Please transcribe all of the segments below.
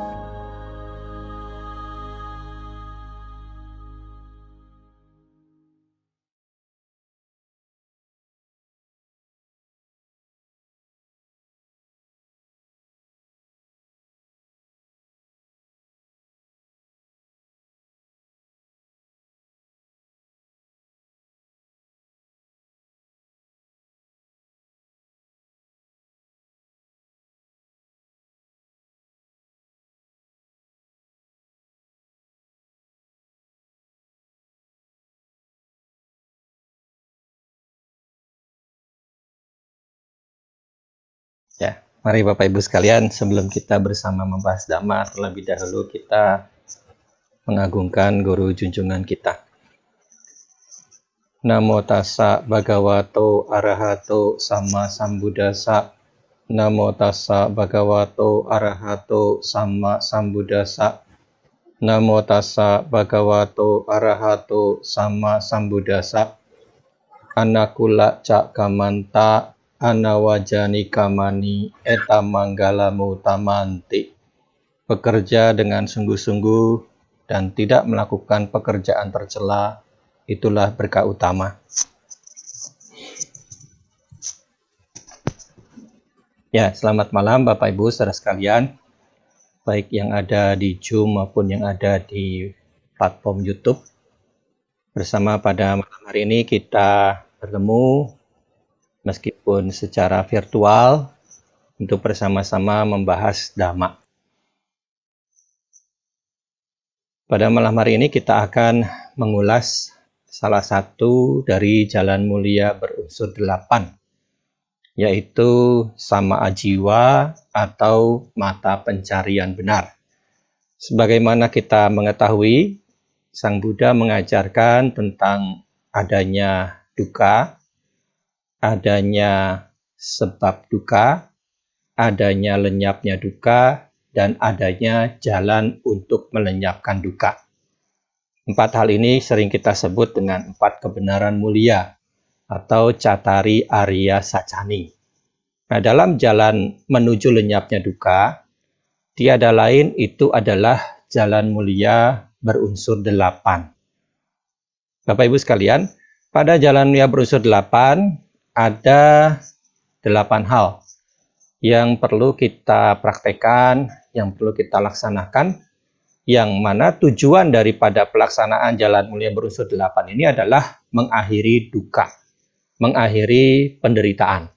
thank you Ya, mari Bapak Ibu sekalian, sebelum kita bersama membahas dhamma, terlebih dahulu kita mengagungkan guru junjungan kita. Namo tassa bhagavato arahato sama Sambuddhasa. Namo tassa bhagavato arahato sama Sambuddhasa. Namo tassa bhagavato arahato sama Sambuddhasa. Anakula cak kamanta anawajani kamani eta manggalamu tamanti. Bekerja dengan sungguh-sungguh dan tidak melakukan pekerjaan tercela, itulah berkah utama. Ya, selamat malam Bapak Ibu saudara sekalian. Baik yang ada di Zoom maupun yang ada di platform YouTube. Bersama pada malam hari ini kita bertemu meskipun secara virtual untuk bersama-sama membahas dhamma. Pada malam hari ini kita akan mengulas salah satu dari jalan mulia berunsur delapan, yaitu sama ajiwa atau mata pencarian benar. Sebagaimana kita mengetahui, Sang Buddha mengajarkan tentang adanya duka, adanya sebab duka, adanya lenyapnya duka, dan adanya jalan untuk melenyapkan duka. Empat hal ini sering kita sebut dengan empat kebenaran mulia atau catari Arya Sacani. Nah, dalam jalan menuju lenyapnya duka, tiada lain itu adalah jalan mulia berunsur delapan. Bapak Ibu sekalian, pada jalan mulia berunsur delapan, ada delapan hal yang perlu kita praktekkan, yang perlu kita laksanakan, yang mana tujuan daripada pelaksanaan jalan mulia berunsur delapan ini adalah mengakhiri duka, mengakhiri penderitaan.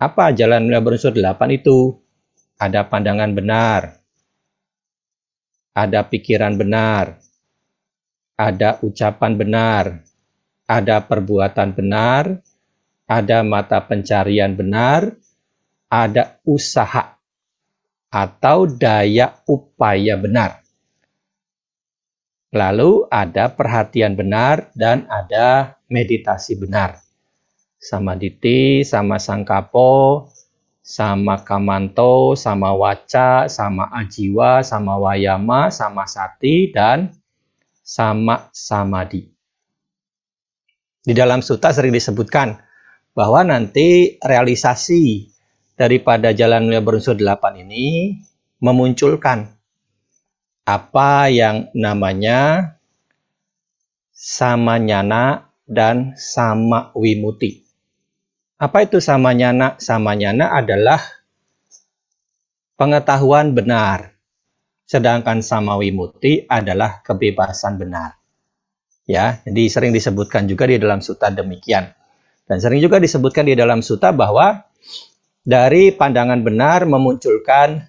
Apa jalan mulia berunsur delapan itu? Ada pandangan benar, ada pikiran benar, ada ucapan benar, ada perbuatan benar, ada mata pencarian benar, ada usaha atau daya upaya benar. Lalu ada perhatian benar dan ada meditasi benar. Sama Diti, sama Sangkapo, sama Kamanto, sama Waca, sama Ajiwa, sama Wayama, sama Sati, dan sama Samadhi. Di dalam suta sering disebutkan, bahwa nanti realisasi daripada jalan mulia berunsur 8 ini memunculkan apa yang namanya samanyana dan sama wimuti. Apa itu samanyana? Samanyana adalah pengetahuan benar. Sedangkan sama wimuti adalah kebebasan benar. Ya, jadi sering disebutkan juga di dalam sutra demikian. Dan sering juga disebutkan di dalam suta bahwa dari pandangan benar memunculkan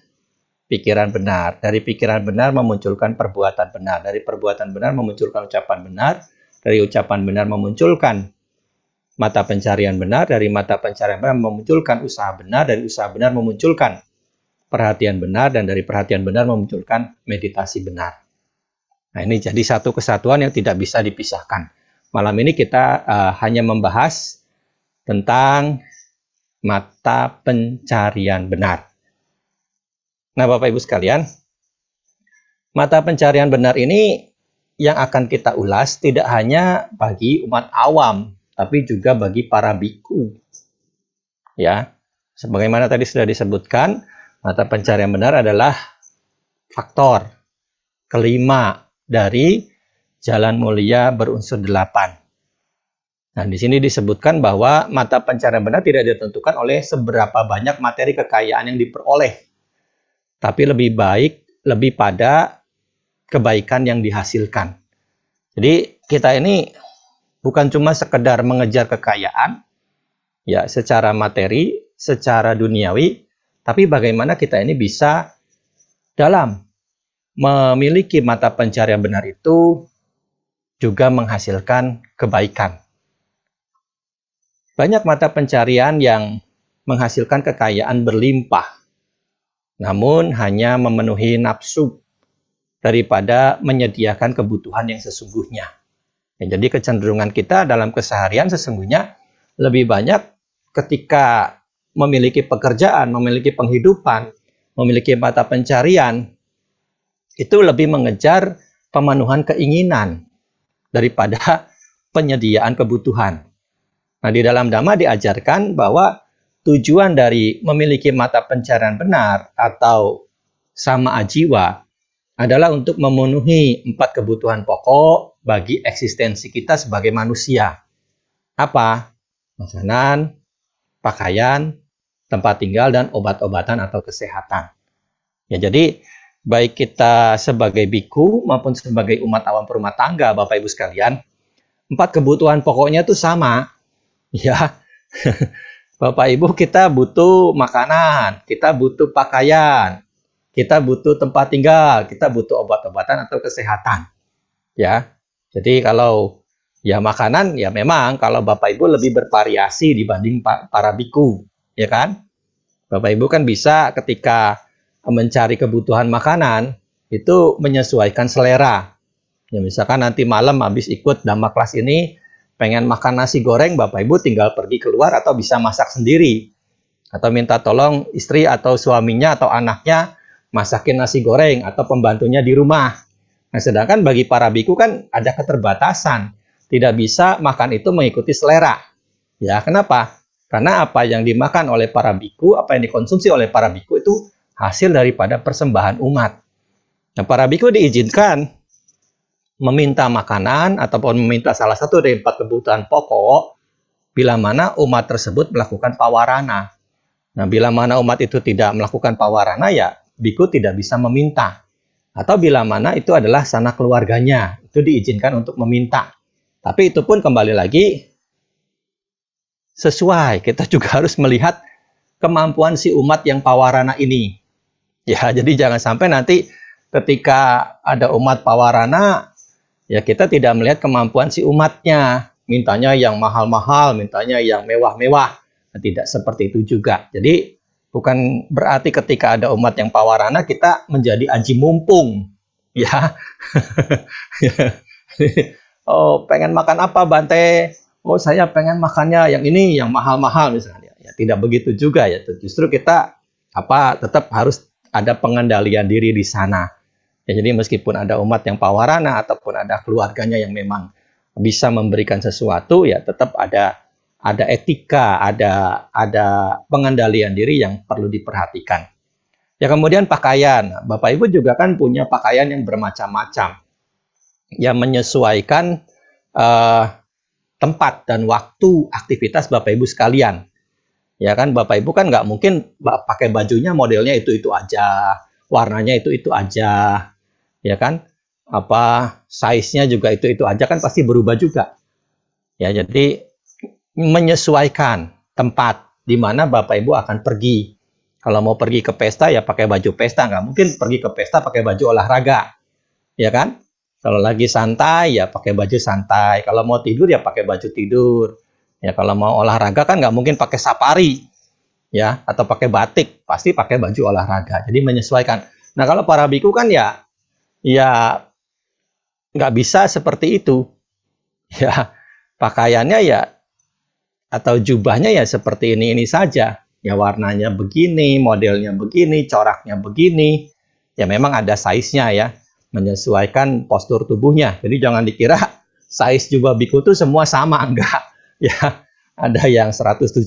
pikiran benar, dari pikiran benar memunculkan perbuatan benar, dari perbuatan benar memunculkan ucapan benar, dari ucapan benar memunculkan mata pencarian benar, dari mata pencarian benar memunculkan usaha benar, dari usaha benar memunculkan perhatian benar, dan dari perhatian benar memunculkan meditasi benar. Nah, ini jadi satu kesatuan yang tidak bisa dipisahkan. Malam ini kita uh, hanya membahas tentang mata pencarian benar. Nah, Bapak Ibu sekalian, mata pencarian benar ini yang akan kita ulas tidak hanya bagi umat awam, tapi juga bagi para biku. Ya, sebagaimana tadi sudah disebutkan, mata pencarian benar adalah faktor kelima dari jalan mulia berunsur delapan. Nah, di sini disebutkan bahwa mata pencarian benar tidak ditentukan oleh seberapa banyak materi kekayaan yang diperoleh, tapi lebih baik lebih pada kebaikan yang dihasilkan. Jadi kita ini bukan cuma sekedar mengejar kekayaan, ya secara materi, secara duniawi, tapi bagaimana kita ini bisa dalam memiliki mata pencarian benar itu juga menghasilkan kebaikan. Banyak mata pencarian yang menghasilkan kekayaan berlimpah, namun hanya memenuhi nafsu daripada menyediakan kebutuhan yang sesungguhnya. Ya, jadi kecenderungan kita dalam keseharian sesungguhnya lebih banyak ketika memiliki pekerjaan, memiliki penghidupan, memiliki mata pencarian, itu lebih mengejar pemenuhan keinginan daripada penyediaan kebutuhan. Nah, di dalam Dhamma diajarkan bahwa tujuan dari memiliki mata pencarian benar atau sama ajiwa adalah untuk memenuhi empat kebutuhan pokok bagi eksistensi kita sebagai manusia. Apa? Makanan, pakaian, tempat tinggal, dan obat-obatan atau kesehatan. Ya, jadi baik kita sebagai biku maupun sebagai umat awam perumah tangga, Bapak Ibu sekalian, empat kebutuhan pokoknya itu sama, ya Bapak Ibu kita butuh makanan, kita butuh pakaian, kita butuh tempat tinggal, kita butuh obat-obatan atau kesehatan. Ya. Jadi kalau ya makanan ya memang kalau Bapak Ibu lebih bervariasi dibanding para biku, ya kan? Bapak Ibu kan bisa ketika mencari kebutuhan makanan itu menyesuaikan selera. Ya misalkan nanti malam habis ikut dhamma kelas ini pengen makan nasi goreng, Bapak Ibu tinggal pergi keluar atau bisa masak sendiri. Atau minta tolong istri atau suaminya atau anaknya masakin nasi goreng atau pembantunya di rumah. Nah, sedangkan bagi para biku kan ada keterbatasan. Tidak bisa makan itu mengikuti selera. Ya, kenapa? Karena apa yang dimakan oleh para biku, apa yang dikonsumsi oleh para biku itu hasil daripada persembahan umat. Nah, para biku diizinkan meminta makanan ataupun meminta salah satu dari empat kebutuhan pokok bila mana umat tersebut melakukan pawarana. Nah, bila mana umat itu tidak melakukan pawarana ya biku tidak bisa meminta. Atau bila mana itu adalah sanak keluarganya, itu diizinkan untuk meminta. Tapi itu pun kembali lagi sesuai, kita juga harus melihat kemampuan si umat yang pawarana ini. Ya, jadi jangan sampai nanti ketika ada umat pawarana ya kita tidak melihat kemampuan si umatnya. Mintanya yang mahal-mahal, mintanya yang mewah-mewah. Nah, tidak seperti itu juga. Jadi bukan berarti ketika ada umat yang pawarana kita menjadi anji mumpung, ya. oh pengen makan apa Bante? Oh saya pengen makannya yang ini yang mahal-mahal misalnya. Ya, tidak begitu juga ya. Justru kita apa tetap harus ada pengendalian diri di sana. Ya, jadi meskipun ada umat yang pawarana ataupun ada keluarganya yang memang bisa memberikan sesuatu, ya tetap ada ada etika, ada ada pengendalian diri yang perlu diperhatikan. Ya kemudian pakaian, Bapak Ibu juga kan punya pakaian yang bermacam-macam, yang menyesuaikan uh, tempat dan waktu aktivitas Bapak Ibu sekalian. Ya kan Bapak Ibu kan nggak mungkin pakai bajunya modelnya itu itu aja, warnanya itu itu aja ya kan? Apa size-nya juga itu-itu aja kan pasti berubah juga. Ya, jadi menyesuaikan tempat di mana Bapak Ibu akan pergi. Kalau mau pergi ke pesta ya pakai baju pesta, nggak mungkin pergi ke pesta pakai baju olahraga. Ya kan? Kalau lagi santai ya pakai baju santai, kalau mau tidur ya pakai baju tidur. Ya kalau mau olahraga kan nggak mungkin pakai safari ya atau pakai batik, pasti pakai baju olahraga. Jadi menyesuaikan. Nah kalau para biku kan ya ya nggak bisa seperti itu. Ya, pakaiannya ya atau jubahnya ya seperti ini ini saja. Ya warnanya begini, modelnya begini, coraknya begini. Ya memang ada size-nya ya, menyesuaikan postur tubuhnya. Jadi jangan dikira size jubah biku itu semua sama enggak. Ya, ada yang 170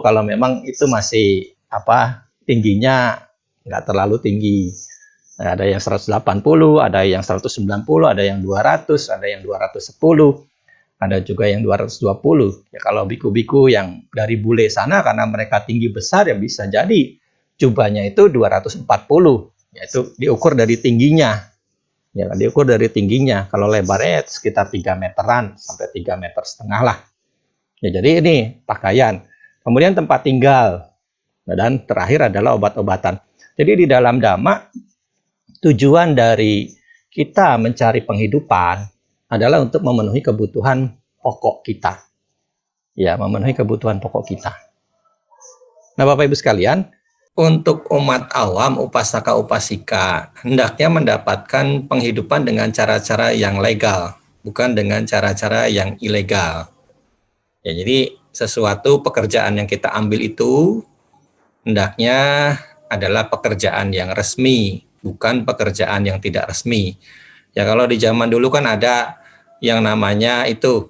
kalau memang itu masih apa tingginya nggak terlalu tinggi ada yang 180, ada yang 190, ada yang 200, ada yang 210, ada juga yang 220. Ya kalau biku-biku yang dari bule sana karena mereka tinggi besar ya bisa jadi jubahnya itu 240, yaitu diukur dari tingginya. Ya diukur dari tingginya. Kalau lebarnya eh, sekitar 3 meteran sampai 3 meter setengah lah. Ya jadi ini pakaian. Kemudian tempat tinggal. Dan terakhir adalah obat-obatan. Jadi di dalam damak tujuan dari kita mencari penghidupan adalah untuk memenuhi kebutuhan pokok kita. Ya, memenuhi kebutuhan pokok kita. Nah, Bapak Ibu sekalian, untuk umat awam upasaka upasika hendaknya mendapatkan penghidupan dengan cara-cara yang legal, bukan dengan cara-cara yang ilegal. Ya, jadi sesuatu pekerjaan yang kita ambil itu hendaknya adalah pekerjaan yang resmi, bukan pekerjaan yang tidak resmi. Ya kalau di zaman dulu kan ada yang namanya itu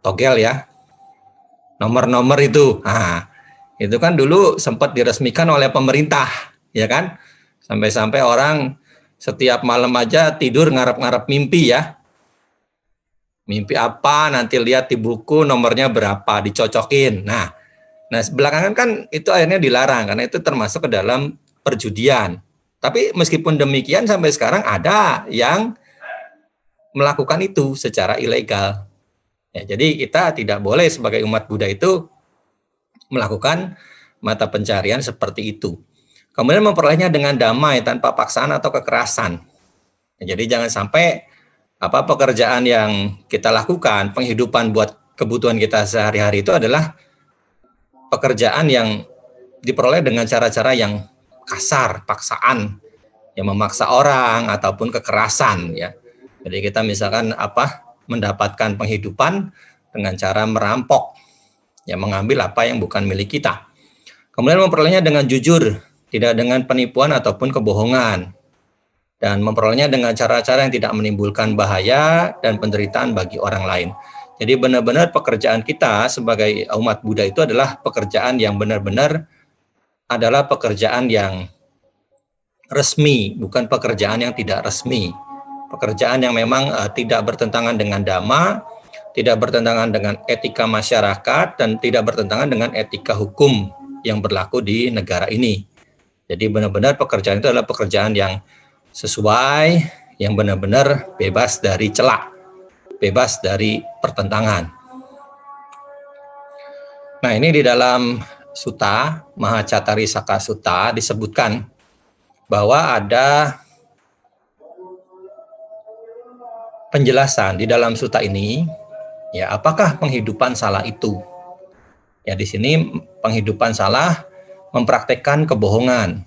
togel ya. Nomor-nomor itu. Nah, itu kan dulu sempat diresmikan oleh pemerintah, ya kan? Sampai-sampai orang setiap malam aja tidur ngarep-ngarep mimpi ya. Mimpi apa nanti lihat di buku nomornya berapa dicocokin. Nah, Nah, belakangan kan itu akhirnya dilarang karena itu termasuk ke dalam perjudian. Tapi meskipun demikian sampai sekarang ada yang melakukan itu secara ilegal. Ya, jadi kita tidak boleh sebagai umat Buddha itu melakukan mata pencarian seperti itu. Kemudian memperolehnya dengan damai tanpa paksaan atau kekerasan. Ya, jadi jangan sampai apa pekerjaan yang kita lakukan, penghidupan buat kebutuhan kita sehari-hari itu adalah pekerjaan yang diperoleh dengan cara-cara yang kasar, paksaan, yang memaksa orang ataupun kekerasan ya. Jadi kita misalkan apa mendapatkan penghidupan dengan cara merampok, ya mengambil apa yang bukan milik kita. Kemudian memperolehnya dengan jujur, tidak dengan penipuan ataupun kebohongan. Dan memperolehnya dengan cara-cara yang tidak menimbulkan bahaya dan penderitaan bagi orang lain. Jadi benar-benar pekerjaan kita sebagai umat Buddha itu adalah pekerjaan yang benar-benar adalah pekerjaan yang resmi, bukan pekerjaan yang tidak resmi. Pekerjaan yang memang uh, tidak bertentangan dengan dhamma, tidak bertentangan dengan etika masyarakat dan tidak bertentangan dengan etika hukum yang berlaku di negara ini. Jadi benar-benar pekerjaan itu adalah pekerjaan yang sesuai, yang benar-benar bebas dari celak bebas dari pertentangan. Nah ini di dalam Suta, Mahacatari Saka Suta disebutkan bahwa ada penjelasan di dalam suta ini ya apakah penghidupan salah itu ya di sini penghidupan salah mempraktekkan kebohongan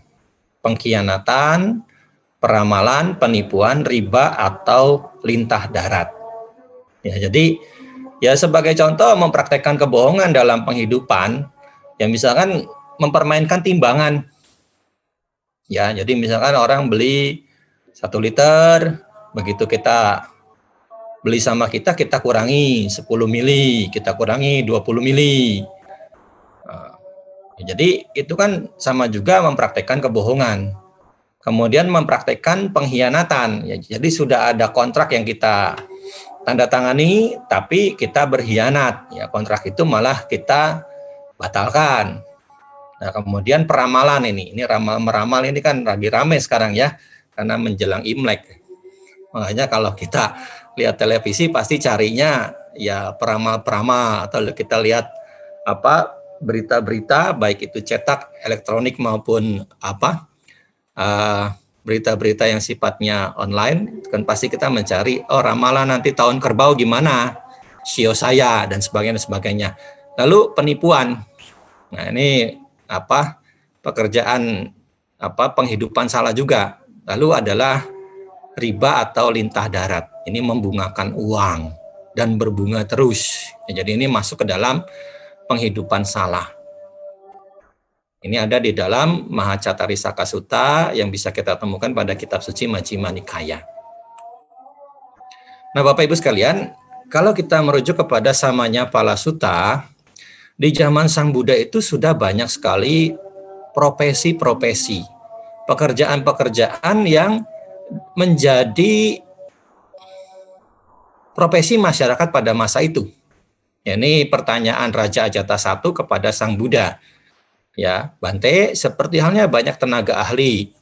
pengkhianatan peramalan penipuan riba atau lintah darat Ya, jadi ya sebagai contoh mempraktekkan kebohongan dalam penghidupan, ya misalkan mempermainkan timbangan. Ya, jadi misalkan orang beli satu liter, begitu kita beli sama kita, kita kurangi 10 mili, kita kurangi 20 mili. Nah, jadi itu kan sama juga mempraktekkan kebohongan. Kemudian mempraktekkan pengkhianatan. Ya, jadi sudah ada kontrak yang kita tanda tangani tapi kita berkhianat ya kontrak itu malah kita batalkan nah kemudian peramalan ini ini ramal meramal ini kan lagi rame sekarang ya karena menjelang imlek makanya kalau kita lihat televisi pasti carinya ya peramal-peramal atau kita lihat apa berita-berita baik itu cetak elektronik maupun apa uh, berita-berita yang sifatnya online kan pasti kita mencari oh ramalan nanti tahun kerbau gimana sio saya dan sebagainya dan sebagainya lalu penipuan nah ini apa pekerjaan apa penghidupan salah juga lalu adalah riba atau lintah darat ini membungakan uang dan berbunga terus ya, jadi ini masuk ke dalam penghidupan salah ini ada di dalam Mahacatari Sutta yang bisa kita temukan pada kitab suci Majjhima Nikaya. Nah, Bapak Ibu sekalian, kalau kita merujuk kepada samanya Pala Sutta, di zaman Sang Buddha itu sudah banyak sekali profesi-profesi, pekerjaan-pekerjaan yang menjadi profesi masyarakat pada masa itu. ini pertanyaan Raja Ajata I kepada Sang Buddha Ya, Bante, seperti halnya banyak tenaga ahli.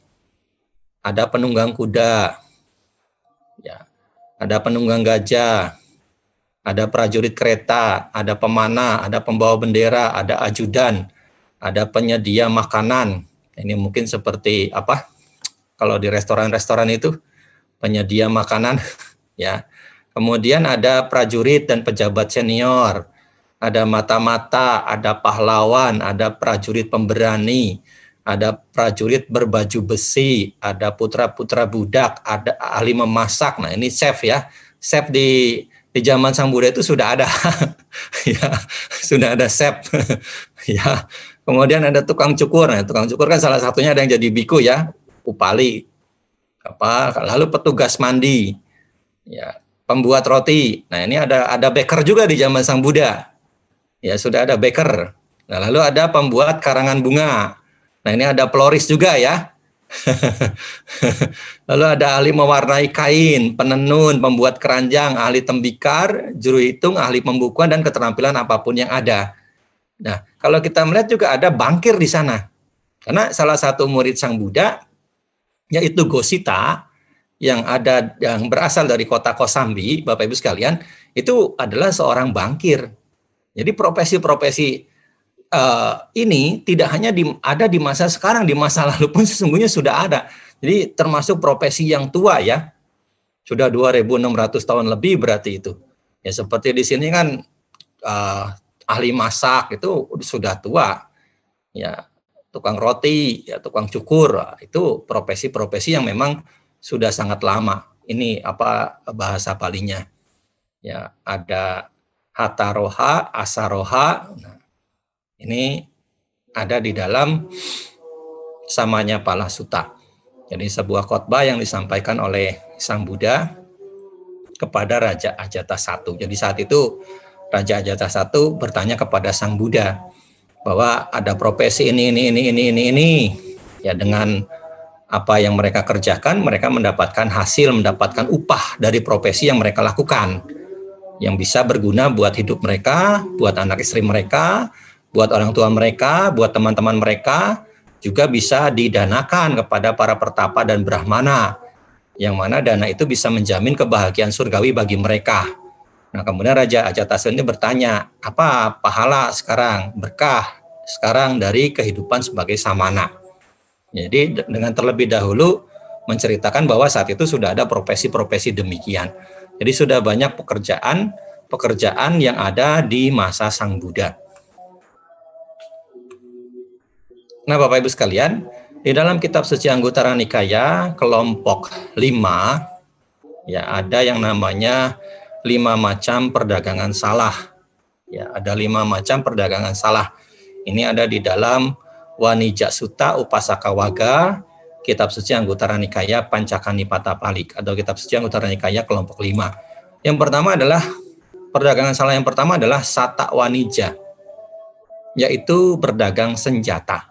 Ada penunggang kuda. Ya. Ada penunggang gajah. Ada prajurit kereta, ada pemanah, ada pembawa bendera, ada ajudan, ada penyedia makanan. Ini mungkin seperti apa? Kalau di restoran-restoran itu penyedia makanan, ya. Kemudian ada prajurit dan pejabat senior ada mata-mata, ada pahlawan, ada prajurit pemberani, ada prajurit berbaju besi, ada putra-putra budak, ada ahli memasak. Nah, ini chef ya. Chef di di zaman Sang Buddha itu sudah ada. ya, sudah ada chef. ya. Kemudian ada tukang cukur. Nah, tukang cukur kan salah satunya ada yang jadi biku ya, upali. Apa? Lalu petugas mandi. Ya, pembuat roti. Nah, ini ada ada baker juga di zaman Sang Buddha ya sudah ada baker. Nah, lalu ada pembuat karangan bunga. Nah, ini ada floris juga ya. lalu ada ahli mewarnai kain, penenun, pembuat keranjang, ahli tembikar, juru hitung, ahli pembukuan dan keterampilan apapun yang ada. Nah, kalau kita melihat juga ada bangkir di sana. Karena salah satu murid Sang Buddha yaitu Gosita yang ada yang berasal dari kota Kosambi, Bapak Ibu sekalian, itu adalah seorang bangkir jadi profesi-profesi uh, ini tidak hanya di, ada di masa sekarang, di masa lalu pun sesungguhnya sudah ada. Jadi termasuk profesi yang tua ya. Sudah 2600 tahun lebih berarti itu. Ya seperti di sini kan uh, ahli masak itu sudah tua. Ya, tukang roti, ya tukang cukur, nah, itu profesi-profesi yang memang sudah sangat lama. Ini apa bahasa palingnya? Ya, ada hataroha, asaroha. Nah, ini ada di dalam samanya pala suta. Jadi sebuah khotbah yang disampaikan oleh Sang Buddha kepada Raja Ajata I. Jadi saat itu Raja Ajata I bertanya kepada Sang Buddha bahwa ada profesi ini ini ini ini ini ini ya dengan apa yang mereka kerjakan mereka mendapatkan hasil mendapatkan upah dari profesi yang mereka lakukan yang bisa berguna buat hidup mereka, buat anak istri mereka, buat orang tua mereka, buat teman-teman mereka, juga bisa didanakan kepada para pertapa dan brahmana, yang mana dana itu bisa menjamin kebahagiaan surgawi bagi mereka. Nah, kemudian Raja Ajatasun ini bertanya, apa pahala sekarang, berkah sekarang dari kehidupan sebagai samana? Jadi dengan terlebih dahulu menceritakan bahwa saat itu sudah ada profesi-profesi demikian. Jadi sudah banyak pekerjaan-pekerjaan yang ada di masa Sang Buddha. Nah, Bapak Ibu sekalian, di dalam kitab suci Anggutara Nikaya kelompok 5 ya ada yang namanya lima macam perdagangan salah. Ya, ada lima macam perdagangan salah. Ini ada di dalam Wanija Suta Upasaka Waga kitab suci anggota Nikaya Pancakani Palik atau kitab suci anggota Nikaya kelompok 5. Yang pertama adalah perdagangan salah yang pertama adalah sata wanija yaitu berdagang senjata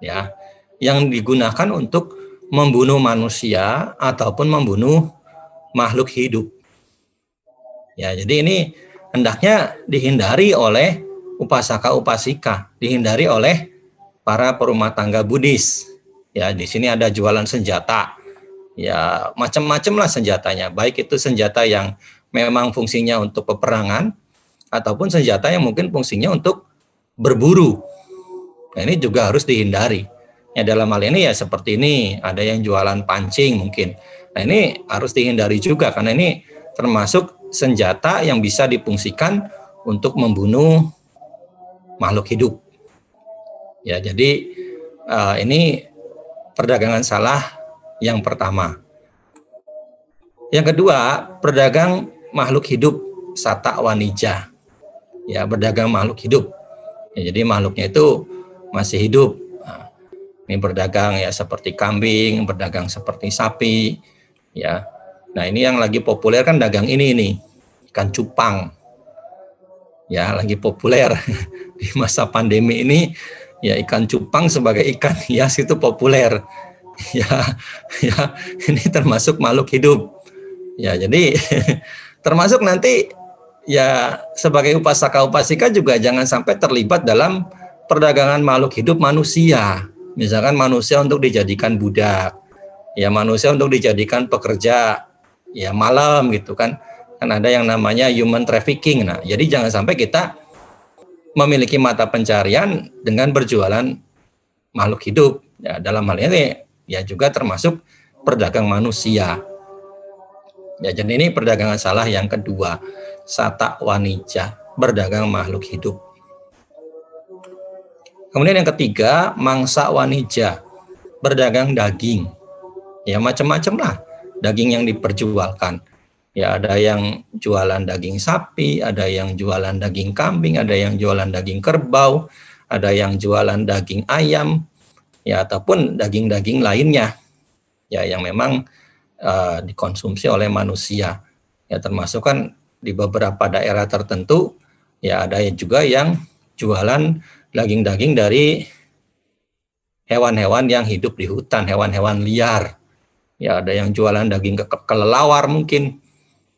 ya yang digunakan untuk membunuh manusia ataupun membunuh makhluk hidup. Ya, jadi ini hendaknya dihindari oleh upasaka upasika, dihindari oleh para perumah tangga Buddhis ya di sini ada jualan senjata ya macam-macam lah senjatanya baik itu senjata yang memang fungsinya untuk peperangan ataupun senjata yang mungkin fungsinya untuk berburu nah, ini juga harus dihindari ya dalam hal ini ya seperti ini ada yang jualan pancing mungkin nah ini harus dihindari juga karena ini termasuk senjata yang bisa dipungsikan untuk membunuh makhluk hidup ya jadi eh, ini perdagangan salah yang pertama. Yang kedua, perdagang makhluk hidup sata wanija. Ya, berdagang makhluk hidup. Ya, jadi makhluknya itu masih hidup. Nah, ini berdagang ya seperti kambing, berdagang seperti sapi, ya. Nah, ini yang lagi populer kan dagang ini ini ikan cupang. Ya, lagi populer di masa pandemi ini ya ikan cupang sebagai ikan hias itu populer ya ya ini termasuk makhluk hidup ya jadi termasuk nanti ya sebagai upasaka upasika juga jangan sampai terlibat dalam perdagangan makhluk hidup manusia misalkan manusia untuk dijadikan budak ya manusia untuk dijadikan pekerja ya malam gitu kan kan ada yang namanya human trafficking nah jadi jangan sampai kita memiliki mata pencarian dengan berjualan makhluk hidup. Ya, dalam hal ini ya juga termasuk perdagang manusia. Ya, jadi ini perdagangan salah yang kedua, satak wanija, berdagang makhluk hidup. Kemudian yang ketiga, mangsa wanija, berdagang daging. Ya macam-macam lah daging yang diperjualkan Ya ada yang jualan daging sapi, ada yang jualan daging kambing, ada yang jualan daging kerbau, ada yang jualan daging ayam, ya ataupun daging-daging lainnya, ya yang memang uh, dikonsumsi oleh manusia. Ya termasuk kan di beberapa daerah tertentu, ya ada juga yang jualan daging-daging dari hewan-hewan yang hidup di hutan, hewan-hewan liar. Ya ada yang jualan daging ke kelelawar mungkin,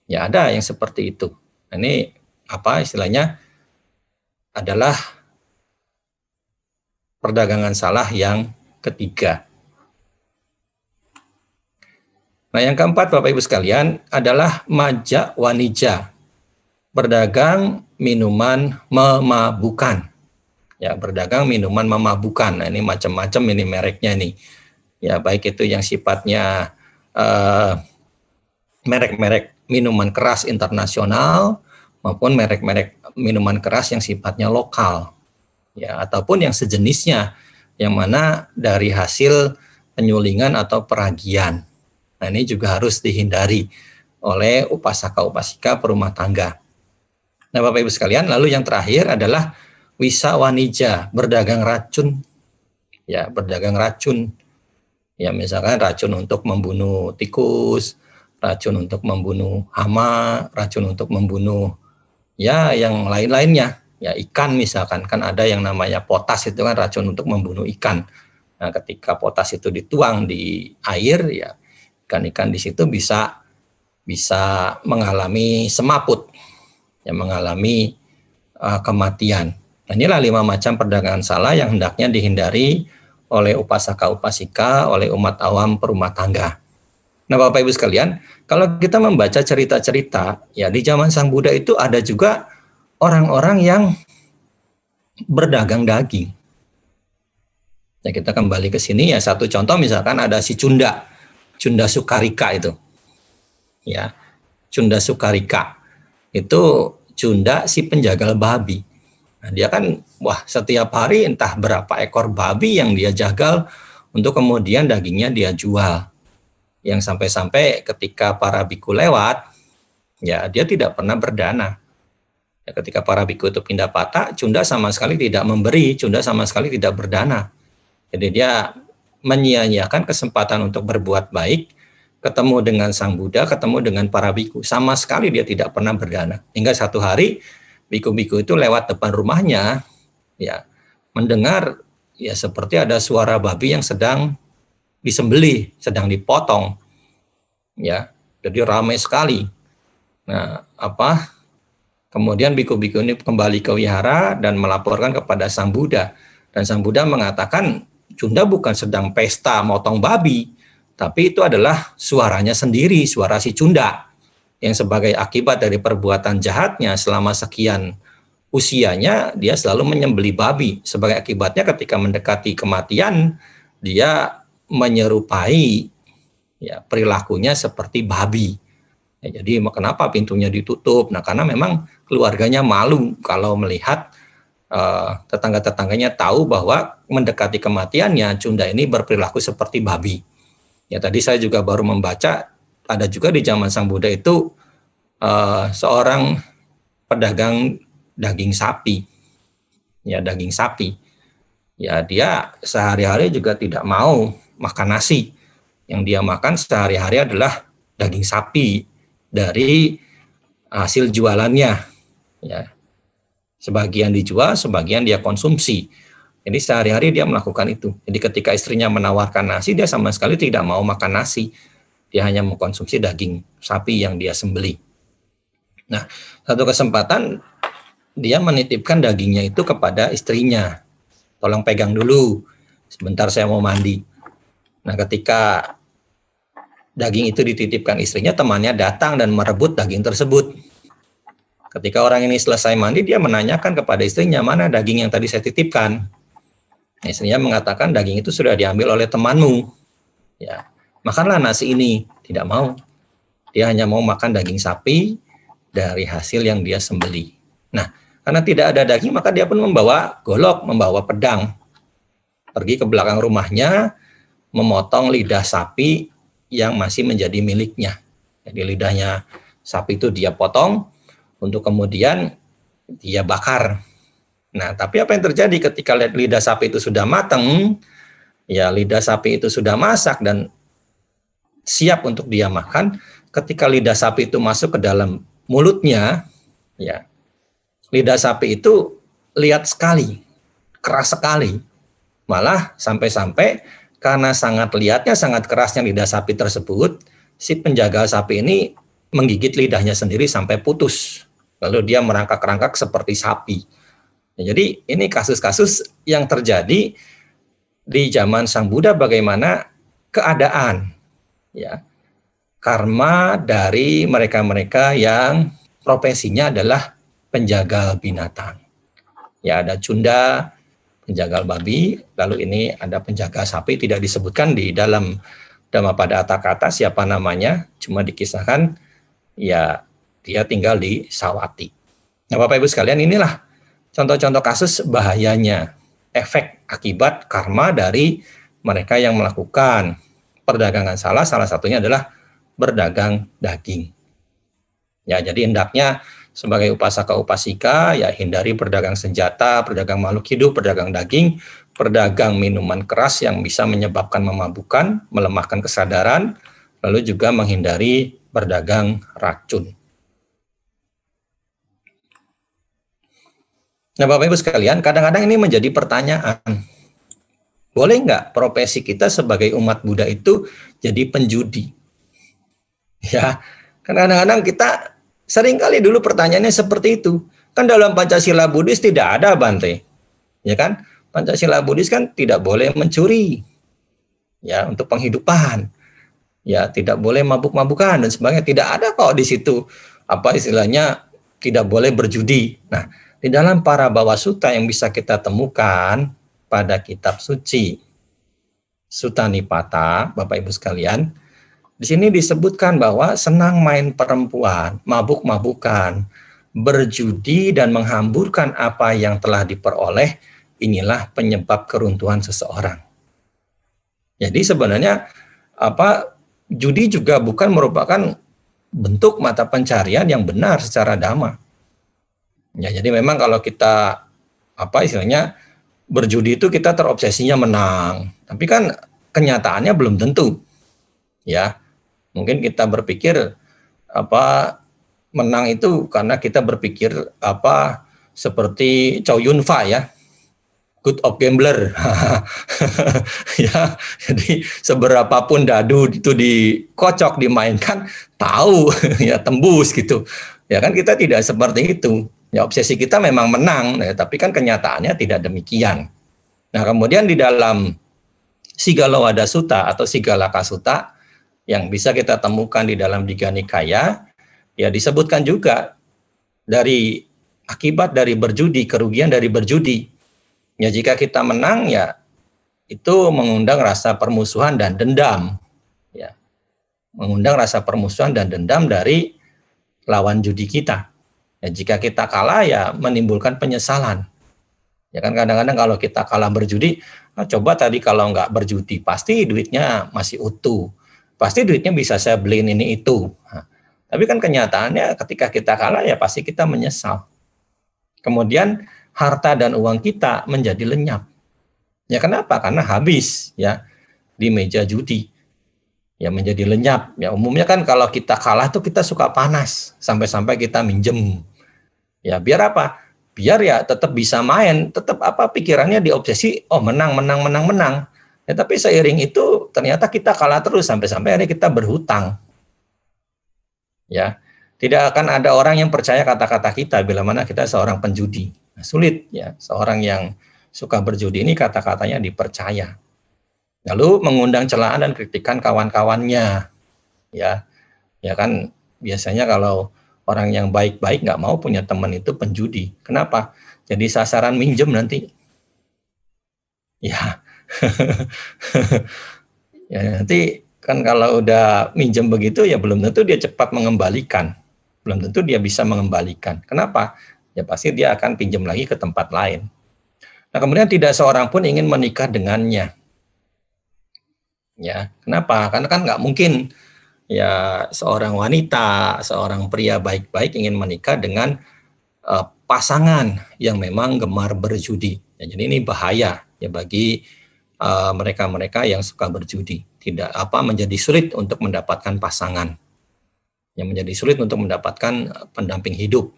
Ya ada yang seperti itu. Ini apa istilahnya adalah perdagangan salah yang ketiga. Nah yang keempat Bapak Ibu sekalian adalah majak wanija. Berdagang minuman memabukan. Ya berdagang minuman memabukan. Nah, ini macam-macam ini mereknya nih. Ya baik itu yang sifatnya uh, eh, merek -merek minuman keras internasional maupun merek-merek minuman keras yang sifatnya lokal ya ataupun yang sejenisnya yang mana dari hasil penyulingan atau peragian. Nah, ini juga harus dihindari oleh upasaka-upasika perumah tangga. Nah, Bapak Ibu sekalian, lalu yang terakhir adalah wisa wanija, berdagang racun. Ya, berdagang racun. Ya, misalkan racun untuk membunuh tikus, racun untuk membunuh hama, racun untuk membunuh ya yang lain-lainnya, ya ikan misalkan kan ada yang namanya potas itu kan racun untuk membunuh ikan. Nah, ketika potas itu dituang di air ya ikan-ikan di situ bisa bisa mengalami semaput, ya mengalami uh, kematian. Nah, inilah lima macam perdagangan salah yang hendaknya dihindari oleh upasaka upasika, oleh umat awam perumah tangga. Nah, Bapak Ibu sekalian, kalau kita membaca cerita-cerita, ya di zaman Sang Buddha itu ada juga orang-orang yang berdagang daging. Ya, kita kembali ke sini ya satu contoh misalkan ada si Cunda, Cunda Sukarika itu. Ya. Cunda Sukarika. Itu Cunda si penjagal babi. Nah, dia kan wah setiap hari entah berapa ekor babi yang dia jagal untuk kemudian dagingnya dia jual yang sampai-sampai ketika para biku lewat, ya dia tidak pernah berdana. Ya, ketika para biku itu pindah patah, Cunda sama sekali tidak memberi, Cunda sama sekali tidak berdana. Jadi dia menyia-nyiakan kesempatan untuk berbuat baik, ketemu dengan Sang Buddha, ketemu dengan para biku. Sama sekali dia tidak pernah berdana. Hingga satu hari, biku-biku itu lewat depan rumahnya, ya mendengar ya seperti ada suara babi yang sedang disembeli sedang dipotong. Ya, jadi ramai sekali. Nah, apa? Kemudian biku-biku ini kembali ke wihara dan melaporkan kepada Sang Buddha. Dan Sang Buddha mengatakan, Cunda bukan sedang pesta motong babi, tapi itu adalah suaranya sendiri, suara si Cunda Yang sebagai akibat dari perbuatan jahatnya selama sekian usianya, dia selalu menyembeli babi. Sebagai akibatnya ketika mendekati kematian, dia menyerupai ya perilakunya seperti babi. Ya, jadi kenapa pintunya ditutup? Nah, karena memang keluarganya malu kalau melihat uh, tetangga-tetangganya tahu bahwa mendekati kematiannya Cunda ini berperilaku seperti babi. Ya tadi saya juga baru membaca ada juga di zaman Sang Buddha itu uh, seorang pedagang daging sapi. Ya daging sapi. Ya dia sehari-hari juga tidak mau makan nasi. Yang dia makan sehari-hari adalah daging sapi dari hasil jualannya. Ya. Sebagian dijual, sebagian dia konsumsi. Jadi sehari-hari dia melakukan itu. Jadi ketika istrinya menawarkan nasi, dia sama sekali tidak mau makan nasi. Dia hanya mengkonsumsi daging sapi yang dia sembeli. Nah, satu kesempatan dia menitipkan dagingnya itu kepada istrinya. Tolong pegang dulu, sebentar saya mau mandi. Nah, ketika daging itu dititipkan istrinya, temannya datang dan merebut daging tersebut. Ketika orang ini selesai mandi, dia menanyakan kepada istrinya, mana daging yang tadi saya titipkan? istrinya mengatakan, daging itu sudah diambil oleh temanmu. Ya, makanlah nasi ini. Tidak mau. Dia hanya mau makan daging sapi dari hasil yang dia sembeli. Nah, karena tidak ada daging, maka dia pun membawa golok, membawa pedang. Pergi ke belakang rumahnya, memotong lidah sapi yang masih menjadi miliknya. Jadi lidahnya sapi itu dia potong untuk kemudian dia bakar. Nah, tapi apa yang terjadi ketika lidah sapi itu sudah matang? Ya, lidah sapi itu sudah masak dan siap untuk dia makan. Ketika lidah sapi itu masuk ke dalam mulutnya, ya. Lidah sapi itu lihat sekali, keras sekali. Malah sampai-sampai karena sangat lihatnya, sangat kerasnya lidah sapi tersebut, si penjaga sapi ini menggigit lidahnya sendiri sampai putus. Lalu dia merangkak-rangkak seperti sapi. Nah, jadi ini kasus-kasus yang terjadi di zaman Sang Buddha bagaimana keadaan ya karma dari mereka-mereka yang profesinya adalah penjaga binatang. Ya ada cunda, penjagal babi, lalu ini ada penjaga sapi tidak disebutkan di dalam pada atas kata siapa namanya, cuma dikisahkan ya dia tinggal di Sawati. Nah, Bapak Ibu sekalian, inilah contoh-contoh kasus bahayanya efek akibat karma dari mereka yang melakukan perdagangan salah, salah satunya adalah berdagang daging. Ya, jadi hendaknya sebagai upasaka upasika, ya hindari perdagang senjata, perdagang makhluk hidup, perdagang daging, perdagang minuman keras yang bisa menyebabkan memabukan, melemahkan kesadaran, lalu juga menghindari perdagang racun. Nah Bapak Ibu sekalian, kadang-kadang ini menjadi pertanyaan. Boleh nggak profesi kita sebagai umat Buddha itu jadi penjudi? Ya, kan kadang-kadang kita Seringkali dulu pertanyaannya seperti itu. Kan dalam Pancasila Buddhis tidak ada Bante. Ya kan? Pancasila Buddhis kan tidak boleh mencuri. Ya, untuk penghidupan. Ya, tidak boleh mabuk-mabukan dan sebagainya. Tidak ada kok di situ apa istilahnya tidak boleh berjudi. Nah, di dalam para suta yang bisa kita temukan pada kitab suci Nipata, Bapak Ibu sekalian, di sini disebutkan bahwa senang main perempuan, mabuk-mabukan, berjudi dan menghamburkan apa yang telah diperoleh, inilah penyebab keruntuhan seseorang. Jadi sebenarnya apa judi juga bukan merupakan bentuk mata pencarian yang benar secara dama. Ya, jadi memang kalau kita apa istilahnya berjudi itu kita terobsesinya menang, tapi kan kenyataannya belum tentu. Ya. Mungkin kita berpikir apa menang itu karena kita berpikir apa seperti Chow Yun Fa ya good of gambler ya jadi seberapapun dadu itu dikocok dimainkan tahu ya tembus gitu ya kan kita tidak seperti itu ya obsesi kita memang menang ya, tapi kan kenyataannya tidak demikian nah kemudian di dalam Sigalawada Suta atau Sigalakasuta Kasuta yang bisa kita temukan di dalam Diganikaya Nikaya, ya disebutkan juga dari akibat dari berjudi, kerugian dari berjudi. Ya jika kita menang ya itu mengundang rasa permusuhan dan dendam. Ya. Mengundang rasa permusuhan dan dendam dari lawan judi kita. Ya, jika kita kalah ya menimbulkan penyesalan. Ya kan kadang-kadang kalau kita kalah berjudi, nah coba tadi kalau nggak berjudi pasti duitnya masih utuh pasti duitnya bisa saya beliin ini itu. Nah, tapi kan kenyataannya ketika kita kalah ya pasti kita menyesal. Kemudian harta dan uang kita menjadi lenyap. Ya kenapa? Karena habis ya di meja judi. Ya menjadi lenyap. Ya umumnya kan kalau kita kalah tuh kita suka panas sampai-sampai kita minjem. Ya biar apa? Biar ya tetap bisa main, tetap apa pikirannya diobsesi oh menang menang menang menang Ya, tapi seiring itu ternyata kita kalah terus sampai-sampai hari kita berhutang. Ya, tidak akan ada orang yang percaya kata-kata kita bila mana kita seorang penjudi. Nah, sulit ya, seorang yang suka berjudi ini kata-katanya dipercaya. Lalu mengundang celaan dan kritikan kawan-kawannya. Ya. Ya kan biasanya kalau orang yang baik-baik nggak mau punya teman itu penjudi. Kenapa? Jadi sasaran minjem nanti. Ya, ya nanti kan kalau udah minjem begitu ya belum tentu dia cepat mengembalikan. Belum tentu dia bisa mengembalikan. Kenapa? Ya pasti dia akan pinjam lagi ke tempat lain. Nah, kemudian tidak seorang pun ingin menikah dengannya. Ya, kenapa? Karena kan nggak mungkin ya seorang wanita, seorang pria baik-baik ingin menikah dengan uh, pasangan yang memang gemar berjudi. Ya, jadi ini bahaya ya bagi Eh, mereka-mereka uh, yang suka berjudi. Tidak apa menjadi sulit untuk mendapatkan pasangan. Yang menjadi sulit untuk mendapatkan eh, pendamping hidup.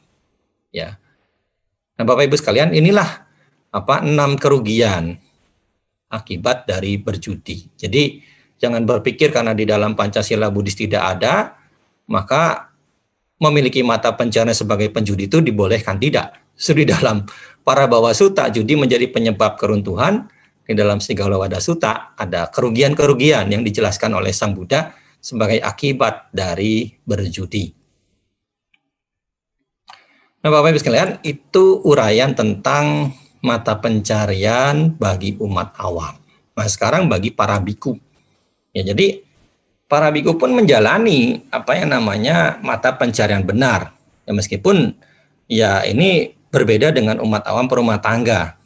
Ya. Nah, Bapak Ibu sekalian, inilah apa enam kerugian akibat dari berjudi. Jadi jangan berpikir karena di dalam Pancasila Buddhis tidak ada, maka memiliki mata pencarian sebagai penjudi itu dibolehkan tidak. Sudah dalam para bawah suta judi menjadi penyebab keruntuhan, di dalam Sigalawada Wadasuta ada kerugian-kerugian yang dijelaskan oleh Sang Buddha sebagai akibat dari berjudi. Nah, Bapak Ibu sekalian, itu uraian tentang mata pencarian bagi umat awam. Nah, sekarang bagi para biku. Ya, jadi para biku pun menjalani apa yang namanya mata pencarian benar. Ya, meskipun ya ini berbeda dengan umat awam perumah tangga.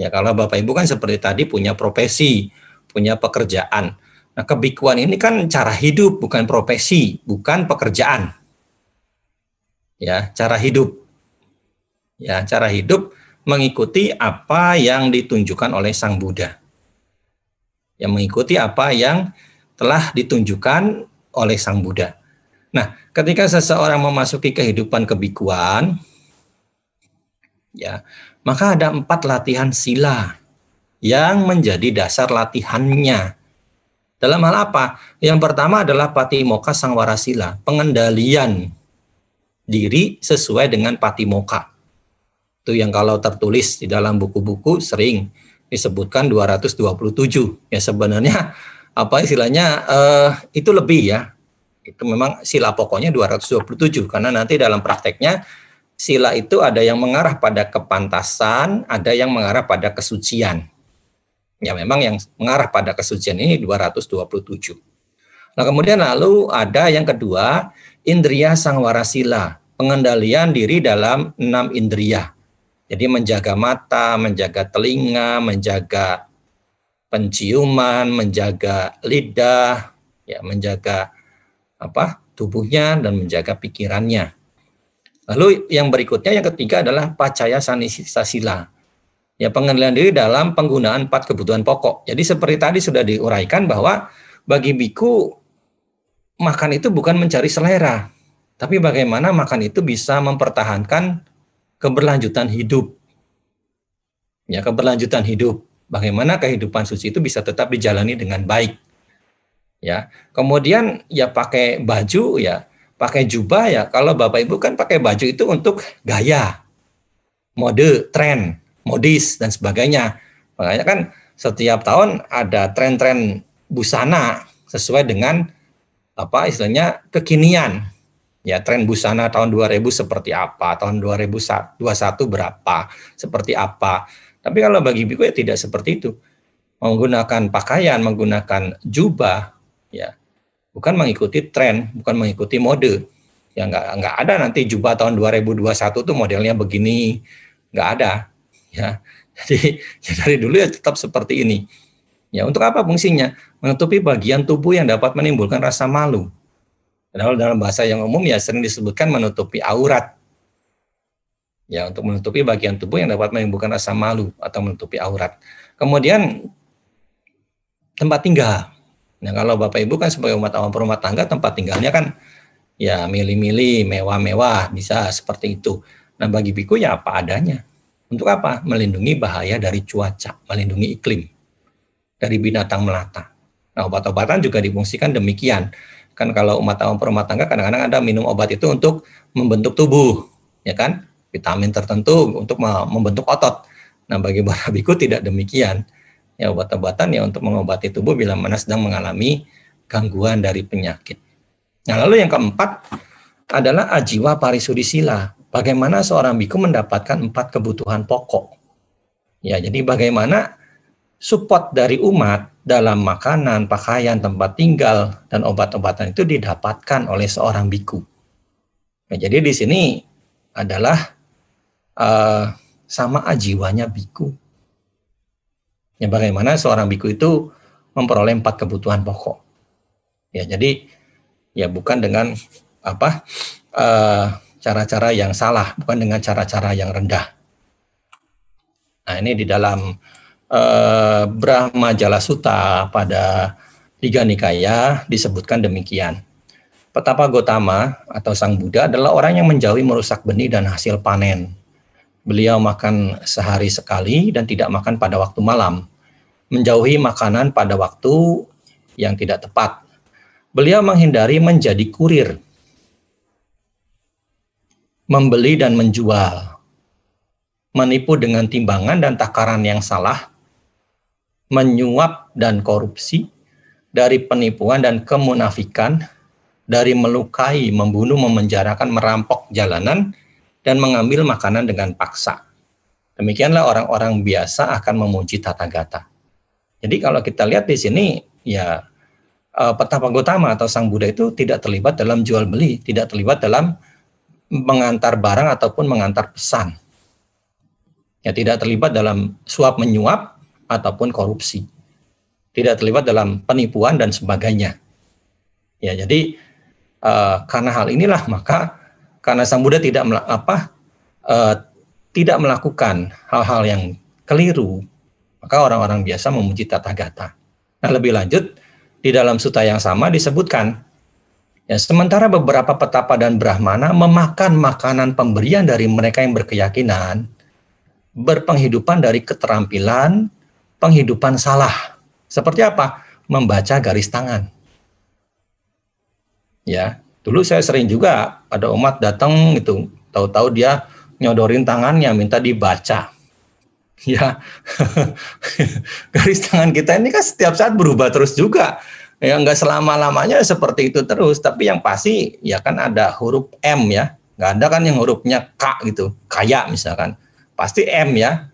Ya kalau Bapak Ibu kan seperti tadi punya profesi, punya pekerjaan. Nah, kebikuan ini kan cara hidup, bukan profesi, bukan pekerjaan. Ya, cara hidup. Ya, cara hidup mengikuti apa yang ditunjukkan oleh Sang Buddha. Yang mengikuti apa yang telah ditunjukkan oleh Sang Buddha. Nah, ketika seseorang memasuki kehidupan kebikuan, ya, maka ada empat latihan sila yang menjadi dasar latihannya. Dalam hal apa? Yang pertama adalah patimoka sangwarasila, pengendalian diri sesuai dengan patimoka. Itu yang kalau tertulis di dalam buku-buku sering disebutkan 227. Ya sebenarnya apa istilahnya eh, itu lebih ya. Itu memang sila pokoknya 227 karena nanti dalam prakteknya sila itu ada yang mengarah pada kepantasan, ada yang mengarah pada kesucian. Ya memang yang mengarah pada kesucian ini 227. Nah kemudian lalu ada yang kedua, indria sangwara sila, pengendalian diri dalam enam indria. Jadi menjaga mata, menjaga telinga, menjaga penciuman, menjaga lidah, ya menjaga apa tubuhnya dan menjaga pikirannya. Lalu yang berikutnya yang ketiga adalah pacaya sila Ya pengendalian diri dalam penggunaan empat kebutuhan pokok. Jadi seperti tadi sudah diuraikan bahwa bagi biku makan itu bukan mencari selera, tapi bagaimana makan itu bisa mempertahankan keberlanjutan hidup. Ya, keberlanjutan hidup. Bagaimana kehidupan suci itu bisa tetap dijalani dengan baik. Ya. Kemudian ya pakai baju ya pakai jubah ya kalau Bapak Ibu kan pakai baju itu untuk gaya, mode, tren, modis dan sebagainya. Makanya kan setiap tahun ada tren-tren busana sesuai dengan apa istilahnya kekinian. Ya, tren busana tahun 2000 seperti apa, tahun 2021 berapa, seperti apa. Tapi kalau bagi Biku ya tidak seperti itu. Menggunakan pakaian, menggunakan jubah, ya bukan mengikuti tren, bukan mengikuti mode. Ya nggak nggak ada nanti jubah tahun 2021 tuh modelnya begini, nggak ada. Ya, jadi ya dari dulu ya tetap seperti ini. Ya untuk apa fungsinya? Menutupi bagian tubuh yang dapat menimbulkan rasa malu. Padahal dalam bahasa yang umum ya sering disebutkan menutupi aurat. Ya untuk menutupi bagian tubuh yang dapat menimbulkan rasa malu atau menutupi aurat. Kemudian tempat tinggal Nah kalau Bapak Ibu kan sebagai umat awam perumah tangga tempat tinggalnya kan ya milih-milih, mewah-mewah, bisa seperti itu. Nah bagi biku ya apa adanya. Untuk apa? Melindungi bahaya dari cuaca, melindungi iklim, dari binatang melata. Nah obat-obatan juga difungsikan demikian. Kan kalau umat awam perumah tangga kadang-kadang ada minum obat itu untuk membentuk tubuh, ya kan? Vitamin tertentu untuk membentuk otot. Nah bagi Bapak biku tidak demikian ya obat-obatan ya untuk mengobati tubuh bila mana sedang mengalami gangguan dari penyakit. Nah, lalu yang keempat adalah ajiwa parisudisila. Bagaimana seorang biku mendapatkan empat kebutuhan pokok. Ya, jadi bagaimana support dari umat dalam makanan, pakaian, tempat tinggal, dan obat-obatan itu didapatkan oleh seorang biku. Nah, jadi di sini adalah uh, sama ajiwanya biku. Ya, bagaimana seorang biku itu memperoleh empat kebutuhan pokok. Ya, jadi ya bukan dengan apa eh, cara-cara uh, yang salah, bukan dengan cara-cara yang rendah. Nah, ini di dalam uh, Brahma Jala Sutta pada Liga Nikaya disebutkan demikian. Petapa Gotama atau Sang Buddha adalah orang yang menjauhi merusak benih dan hasil panen. Beliau makan sehari sekali dan tidak makan pada waktu malam menjauhi makanan pada waktu yang tidak tepat. Beliau menghindari menjadi kurir, membeli dan menjual, menipu dengan timbangan dan takaran yang salah, menyuap dan korupsi, dari penipuan dan kemunafikan, dari melukai, membunuh, memenjarakan, merampok jalanan, dan mengambil makanan dengan paksa. Demikianlah orang-orang biasa akan memuji tata gata. Jadi kalau kita lihat di sini ya uh, eh, peta utama atau Sang Buddha itu tidak terlibat dalam jual beli, tidak terlibat dalam mengantar barang ataupun mengantar pesan. Ya tidak terlibat dalam suap menyuap ataupun korupsi. Tidak terlibat dalam penipuan dan sebagainya. Ya jadi uh, karena hal inilah maka karena Sang Buddha tidak apa uh, tidak melakukan hal-hal yang keliru maka orang-orang biasa memuji tata gata. Nah, lebih lanjut, di dalam suta yang sama disebutkan, ya, sementara beberapa petapa dan brahmana memakan makanan pemberian dari mereka yang berkeyakinan, berpenghidupan dari keterampilan, penghidupan salah. Seperti apa? Membaca garis tangan. Ya, dulu saya sering juga ada umat datang gitu, tahu-tahu dia nyodorin tangannya minta dibaca ya garis tangan kita ini kan setiap saat berubah terus juga ya nggak selama lamanya seperti itu terus tapi yang pasti ya kan ada huruf M ya nggak ada kan yang hurufnya K gitu kayak misalkan pasti M ya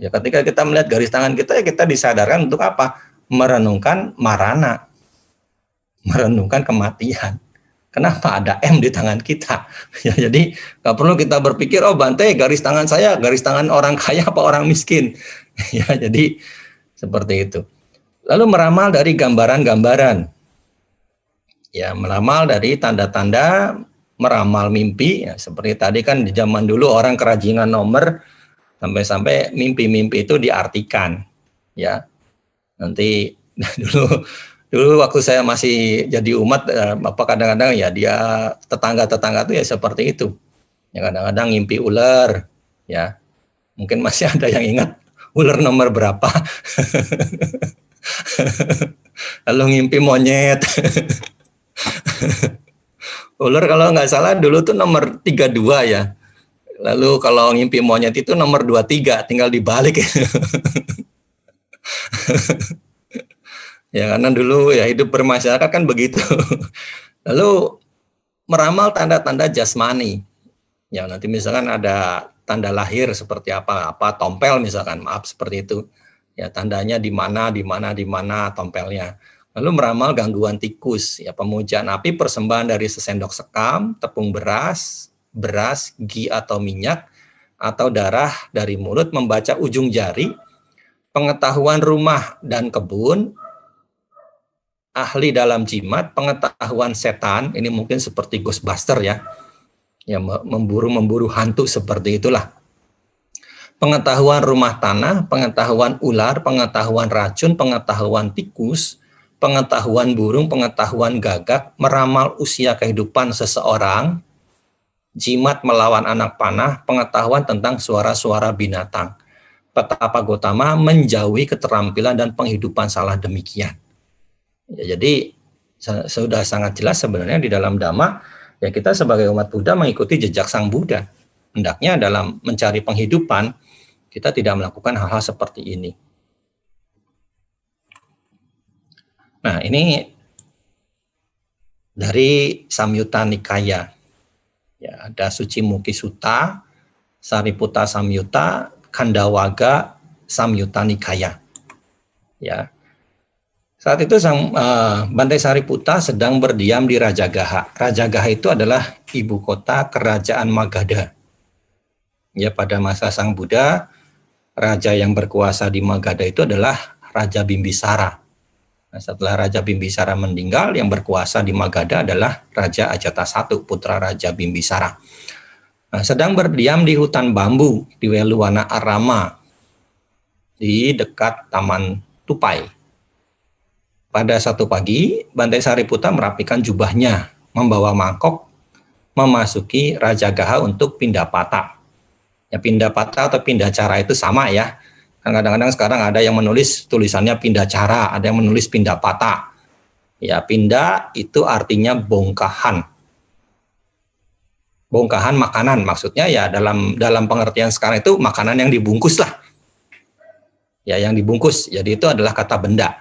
ya ketika kita melihat garis tangan kita ya kita disadarkan untuk apa merenungkan marana merenungkan kematian Kenapa ada M di tangan kita? Ya, jadi nggak perlu kita berpikir oh bantai garis tangan saya garis tangan orang kaya apa orang miskin. ya, jadi seperti itu. Lalu meramal dari gambaran-gambaran. Ya, meramal dari tanda-tanda meramal mimpi. Ya, seperti tadi kan di zaman dulu orang kerajinan nomor sampai-sampai mimpi-mimpi itu diartikan. Ya, nanti dulu dulu waktu saya masih jadi umat bapak eh, kadang-kadang ya dia tetangga-tetangga itu ya seperti itu ya kadang-kadang ngimpi ular ya mungkin masih ada yang ingat ular nomor berapa lalu ngimpi monyet ular kalau nggak salah dulu tuh nomor 32 ya lalu kalau ngimpi monyet itu nomor 23 tinggal dibalik Ya karena dulu ya hidup bermasyarakat kan begitu. Lalu meramal tanda-tanda jasmani. Ya nanti misalkan ada tanda lahir seperti apa, apa tompel misalkan, maaf seperti itu. Ya tandanya di mana, di mana, di mana tompelnya. Lalu meramal gangguan tikus, ya pemujaan api persembahan dari sesendok sekam, tepung beras, beras, gi atau minyak, atau darah dari mulut membaca ujung jari, pengetahuan rumah dan kebun, ahli dalam jimat, pengetahuan setan, ini mungkin seperti Ghostbuster ya, yang memburu-memburu hantu seperti itulah. Pengetahuan rumah tanah, pengetahuan ular, pengetahuan racun, pengetahuan tikus, pengetahuan burung, pengetahuan gagak, meramal usia kehidupan seseorang, jimat melawan anak panah, pengetahuan tentang suara-suara binatang. Petapa Gotama menjauhi keterampilan dan penghidupan salah demikian Ya, jadi sudah sangat jelas sebenarnya di dalam dhamma ya kita sebagai umat Buddha mengikuti jejak sang Buddha. Hendaknya dalam mencari penghidupan kita tidak melakukan hal-hal seperti ini. Nah, ini dari Samyutta Nikaya. Ya, ada Suci Muki Sutta, Sariputta Samyutta, Kandawaga Samyutta Nikaya. Ya, saat itu Sang uh, Bantai Sariputa sedang berdiam di Raja Gaha. Raja Gaha itu adalah ibu kota kerajaan Magadha. Ya pada masa Sang Buddha, raja yang berkuasa di Magadha itu adalah Raja Bimbisara. Nah, setelah Raja Bimbisara meninggal, yang berkuasa di Magadha adalah Raja Ajata Satu, putra Raja Bimbisara. Nah, sedang berdiam di hutan bambu di Weluwana Arama di dekat Taman Tupai pada satu pagi, Bantai Sariputa merapikan jubahnya, membawa mangkok, memasuki Raja Gaha untuk pindah patah. Ya, pindah patah atau pindah cara itu sama ya. Kan kadang-kadang sekarang ada yang menulis tulisannya pindah cara, ada yang menulis pindah patah. Ya, pindah itu artinya bongkahan bongkahan makanan maksudnya ya dalam dalam pengertian sekarang itu makanan yang dibungkus lah ya yang dibungkus jadi itu adalah kata benda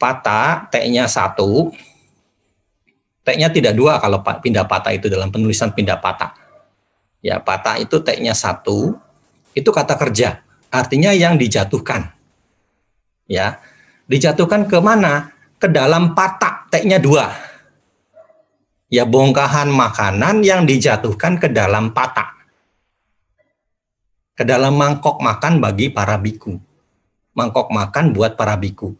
patah T-nya satu, T-nya tidak dua kalau pindah patah itu dalam penulisan pindah patah. Ya, patah itu T-nya satu, itu kata kerja, artinya yang dijatuhkan. Ya, dijatuhkan ke mana? Ke dalam patah T-nya dua. Ya, bongkahan makanan yang dijatuhkan ke dalam patah. Ke dalam mangkok makan bagi para biku. Mangkok makan buat para biku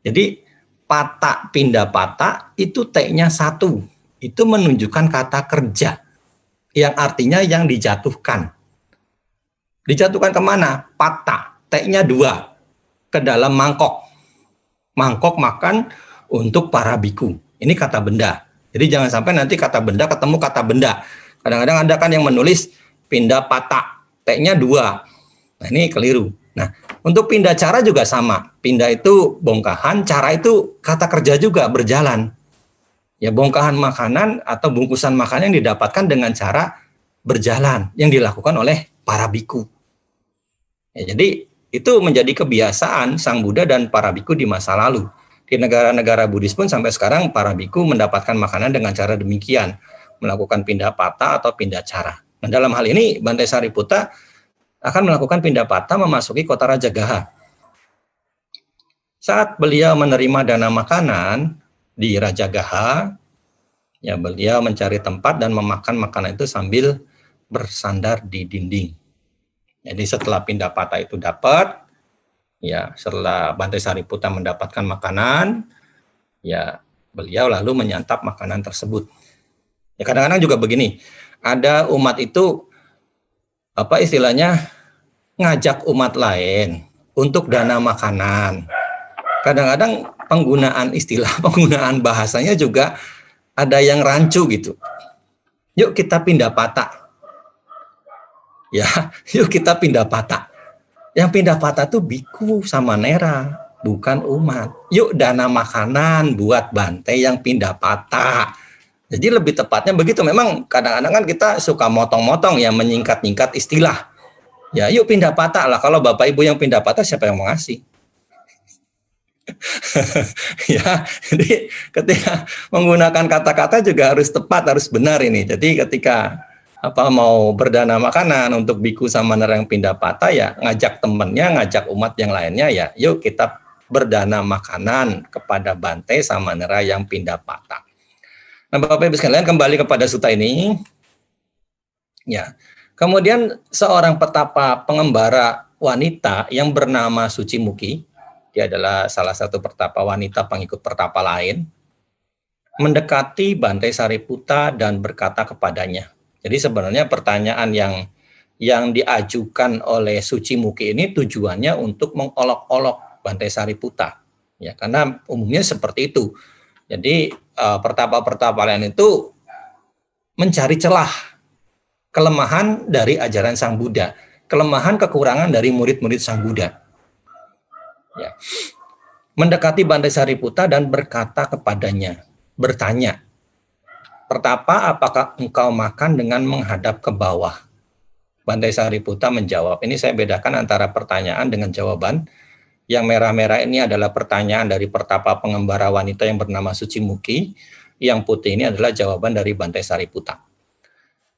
jadi patak pindah patak itu T-nya satu. Itu menunjukkan kata kerja yang artinya yang dijatuhkan. Dijatuhkan kemana? Patak. T-nya dua ke dalam mangkok. Mangkok makan untuk para biku. Ini kata benda. Jadi jangan sampai nanti kata benda ketemu kata benda. Kadang-kadang ada kan yang menulis pindah patak, T-nya dua. Nah ini keliru. Nah, untuk pindah cara juga sama. Pindah itu bongkahan, cara itu kata kerja juga berjalan. Ya, bongkahan makanan atau bungkusan makanan yang didapatkan dengan cara berjalan yang dilakukan oleh para biku. Ya, jadi itu menjadi kebiasaan Sang Buddha dan para biku di masa lalu. Di negara-negara Buddhis pun sampai sekarang para biku mendapatkan makanan dengan cara demikian, melakukan pindah patah atau pindah cara. Nah, dalam hal ini Bantai Sariputa akan melakukan pindah patah memasuki kota Raja Gaha. Saat beliau menerima dana makanan di Rajagaha, ya beliau mencari tempat dan memakan makanan itu sambil bersandar di dinding. Jadi setelah pindah patah itu dapat, ya setelah Bantai Sariputa mendapatkan makanan, ya beliau lalu menyantap makanan tersebut. Ya kadang-kadang juga begini, ada umat itu apa istilahnya ngajak umat lain untuk dana makanan. Kadang-kadang penggunaan istilah, penggunaan bahasanya juga ada yang rancu gitu. Yuk kita pindah patah. Ya, yuk kita pindah patah. Yang pindah patah tuh biku sama nera, bukan umat. Yuk dana makanan buat bantai yang pindah patah jadi lebih tepatnya begitu. Memang kadang-kadang kan kita suka motong-motong ya, menyingkat-nyingkat istilah. Ya, yuk pindah patah lah. Kalau Bapak Ibu yang pindah patah, siapa yang mau ngasih? ya, jadi ketika menggunakan kata-kata juga harus tepat, harus benar ini. Jadi ketika apa mau berdana makanan untuk biku sama nara yang pindah patah ya ngajak temennya, ngajak umat yang lainnya ya, yuk kita berdana makanan kepada Bante sama Nera yang pindah patah. Nah, Bapak Ibu sekalian kembali kepada suta ini. Ya. Kemudian seorang petapa pengembara wanita yang bernama Suci Muki, dia adalah salah satu petapa wanita pengikut pertapa lain, mendekati Bantai Sariputa dan berkata kepadanya. Jadi sebenarnya pertanyaan yang yang diajukan oleh Suci Muki ini tujuannya untuk mengolok-olok Bantai Sariputa. Ya, karena umumnya seperti itu. Jadi Eh, pertapa-pertapa lain itu mencari celah kelemahan dari ajaran Sang Buddha, kelemahan kekurangan dari murid-murid Sang Buddha. Ya. Mendekati Bandai Sariputa dan berkata kepadanya, bertanya, Pertapa, apakah engkau makan dengan menghadap ke bawah? Bandai Sariputa menjawab, ini saya bedakan antara pertanyaan dengan jawaban. Yang merah-merah ini adalah pertanyaan dari pertapa pengembara wanita yang bernama Suci Muki. Yang putih ini adalah jawaban dari Bantai Sariputa.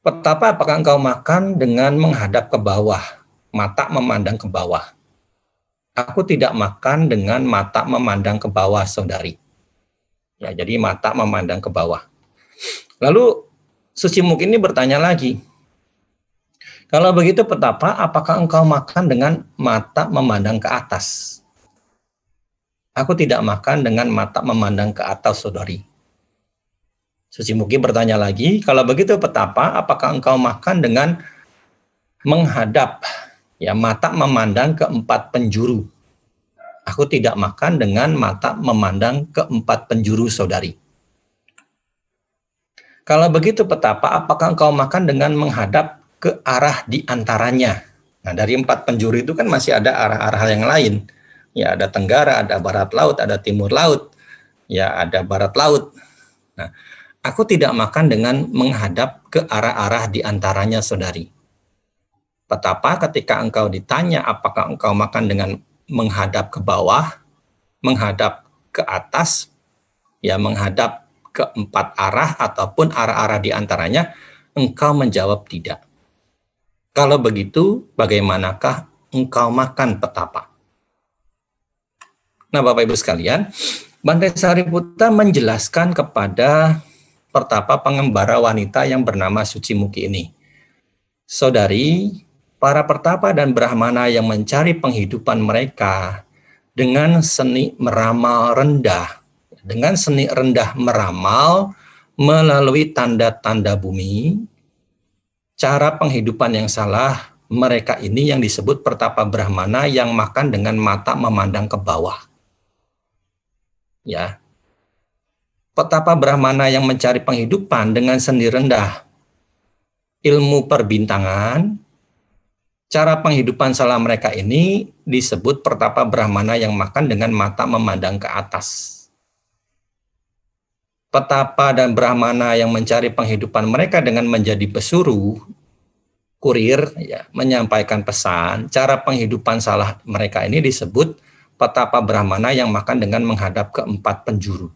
Pertapa, apakah engkau makan dengan menghadap ke bawah, mata memandang ke bawah? Aku tidak makan dengan mata memandang ke bawah, saudari. Ya, jadi mata memandang ke bawah. Lalu Suci Muki ini bertanya lagi, kalau begitu petapa, apakah engkau makan dengan mata memandang ke atas? Aku tidak makan dengan mata memandang ke atas, saudari. Suci Mugi bertanya lagi, kalau begitu petapa, apakah engkau makan dengan menghadap, ya mata memandang ke empat penjuru? Aku tidak makan dengan mata memandang ke empat penjuru, saudari. Kalau begitu petapa, apakah engkau makan dengan menghadap ke arah di antaranya? Nah, dari empat penjuru itu kan masih ada arah-arah yang lain ya ada tenggara, ada barat laut, ada timur laut, ya ada barat laut. Nah, aku tidak makan dengan menghadap ke arah-arah di antaranya, saudari. Betapa ketika engkau ditanya apakah engkau makan dengan menghadap ke bawah, menghadap ke atas, ya menghadap ke empat arah ataupun arah-arah di antaranya, engkau menjawab tidak. Kalau begitu, bagaimanakah engkau makan petapa? Nah, Bapak Ibu sekalian, Bante Sariputa menjelaskan kepada pertapa pengembara wanita yang bernama Suci Muki ini. Saudari, para pertapa dan brahmana yang mencari penghidupan mereka dengan seni meramal rendah, dengan seni rendah meramal melalui tanda-tanda bumi, cara penghidupan yang salah mereka ini yang disebut pertapa brahmana yang makan dengan mata memandang ke bawah ya petapa Brahmana yang mencari penghidupan dengan sendi rendah ilmu perbintangan cara penghidupan salah mereka ini disebut pertapa Brahmana yang makan dengan mata memandang ke atas petapa dan Brahmana yang mencari penghidupan mereka dengan menjadi pesuruh kurir ya menyampaikan pesan cara penghidupan salah mereka ini disebut petapa Brahmana yang makan dengan menghadap ke empat penjuru.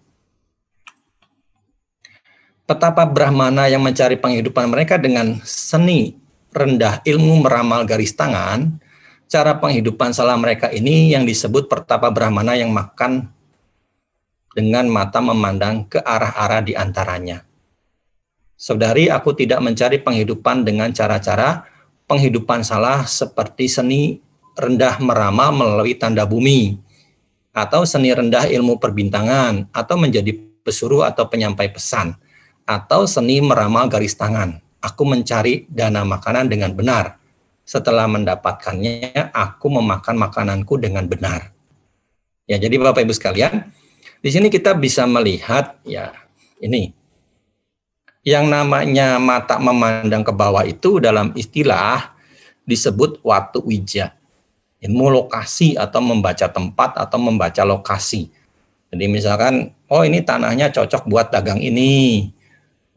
Petapa Brahmana yang mencari penghidupan mereka dengan seni rendah ilmu meramal garis tangan, cara penghidupan salah mereka ini yang disebut pertapa Brahmana yang makan dengan mata memandang ke arah-arah di antaranya. Saudari, aku tidak mencari penghidupan dengan cara-cara penghidupan salah seperti seni rendah merama melalui tanda bumi atau seni rendah ilmu perbintangan atau menjadi pesuruh atau penyampai pesan atau seni meramal garis tangan. Aku mencari dana makanan dengan benar. Setelah mendapatkannya, aku memakan makananku dengan benar. Ya, jadi Bapak Ibu sekalian, di sini kita bisa melihat ya ini yang namanya mata memandang ke bawah itu dalam istilah disebut watu wija. Ya, lokasi atau membaca tempat atau membaca lokasi. Jadi misalkan, oh ini tanahnya cocok buat dagang ini.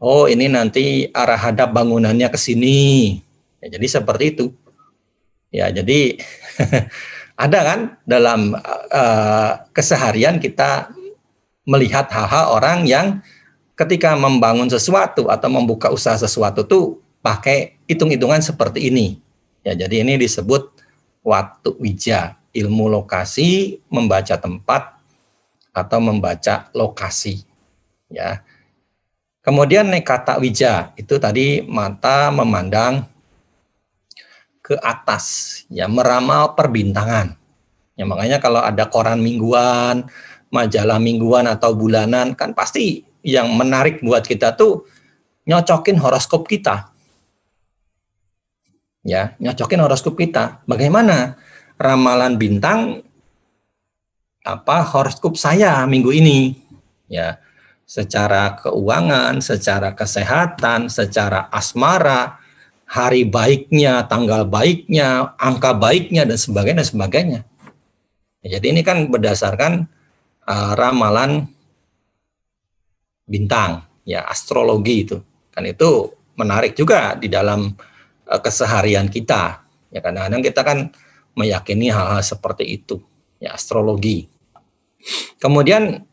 Oh ini nanti arah hadap bangunannya ke sini. Ya, jadi seperti itu. Ya jadi ada kan dalam uh, keseharian kita melihat hal-hal orang yang ketika membangun sesuatu atau membuka usaha sesuatu tuh pakai hitung-hitungan seperti ini. Ya jadi ini disebut Waktu wija, ilmu lokasi, membaca tempat atau membaca lokasi. Ya. Kemudian nekata wija itu tadi mata memandang ke atas, ya meramal perbintangan. Ya makanya kalau ada koran mingguan, majalah mingguan atau bulanan kan pasti yang menarik buat kita tuh nyocokin horoskop kita ya nyocokin horoskop kita bagaimana ramalan bintang apa horoskop saya minggu ini ya secara keuangan, secara kesehatan, secara asmara, hari baiknya, tanggal baiknya, angka baiknya dan sebagainya dan sebagainya. Ya, jadi ini kan berdasarkan uh, ramalan bintang ya astrologi itu. Kan itu menarik juga di dalam Eh, keseharian kita. Ya kadang-kadang kita kan meyakini hal-hal seperti itu, ya astrologi. Kemudian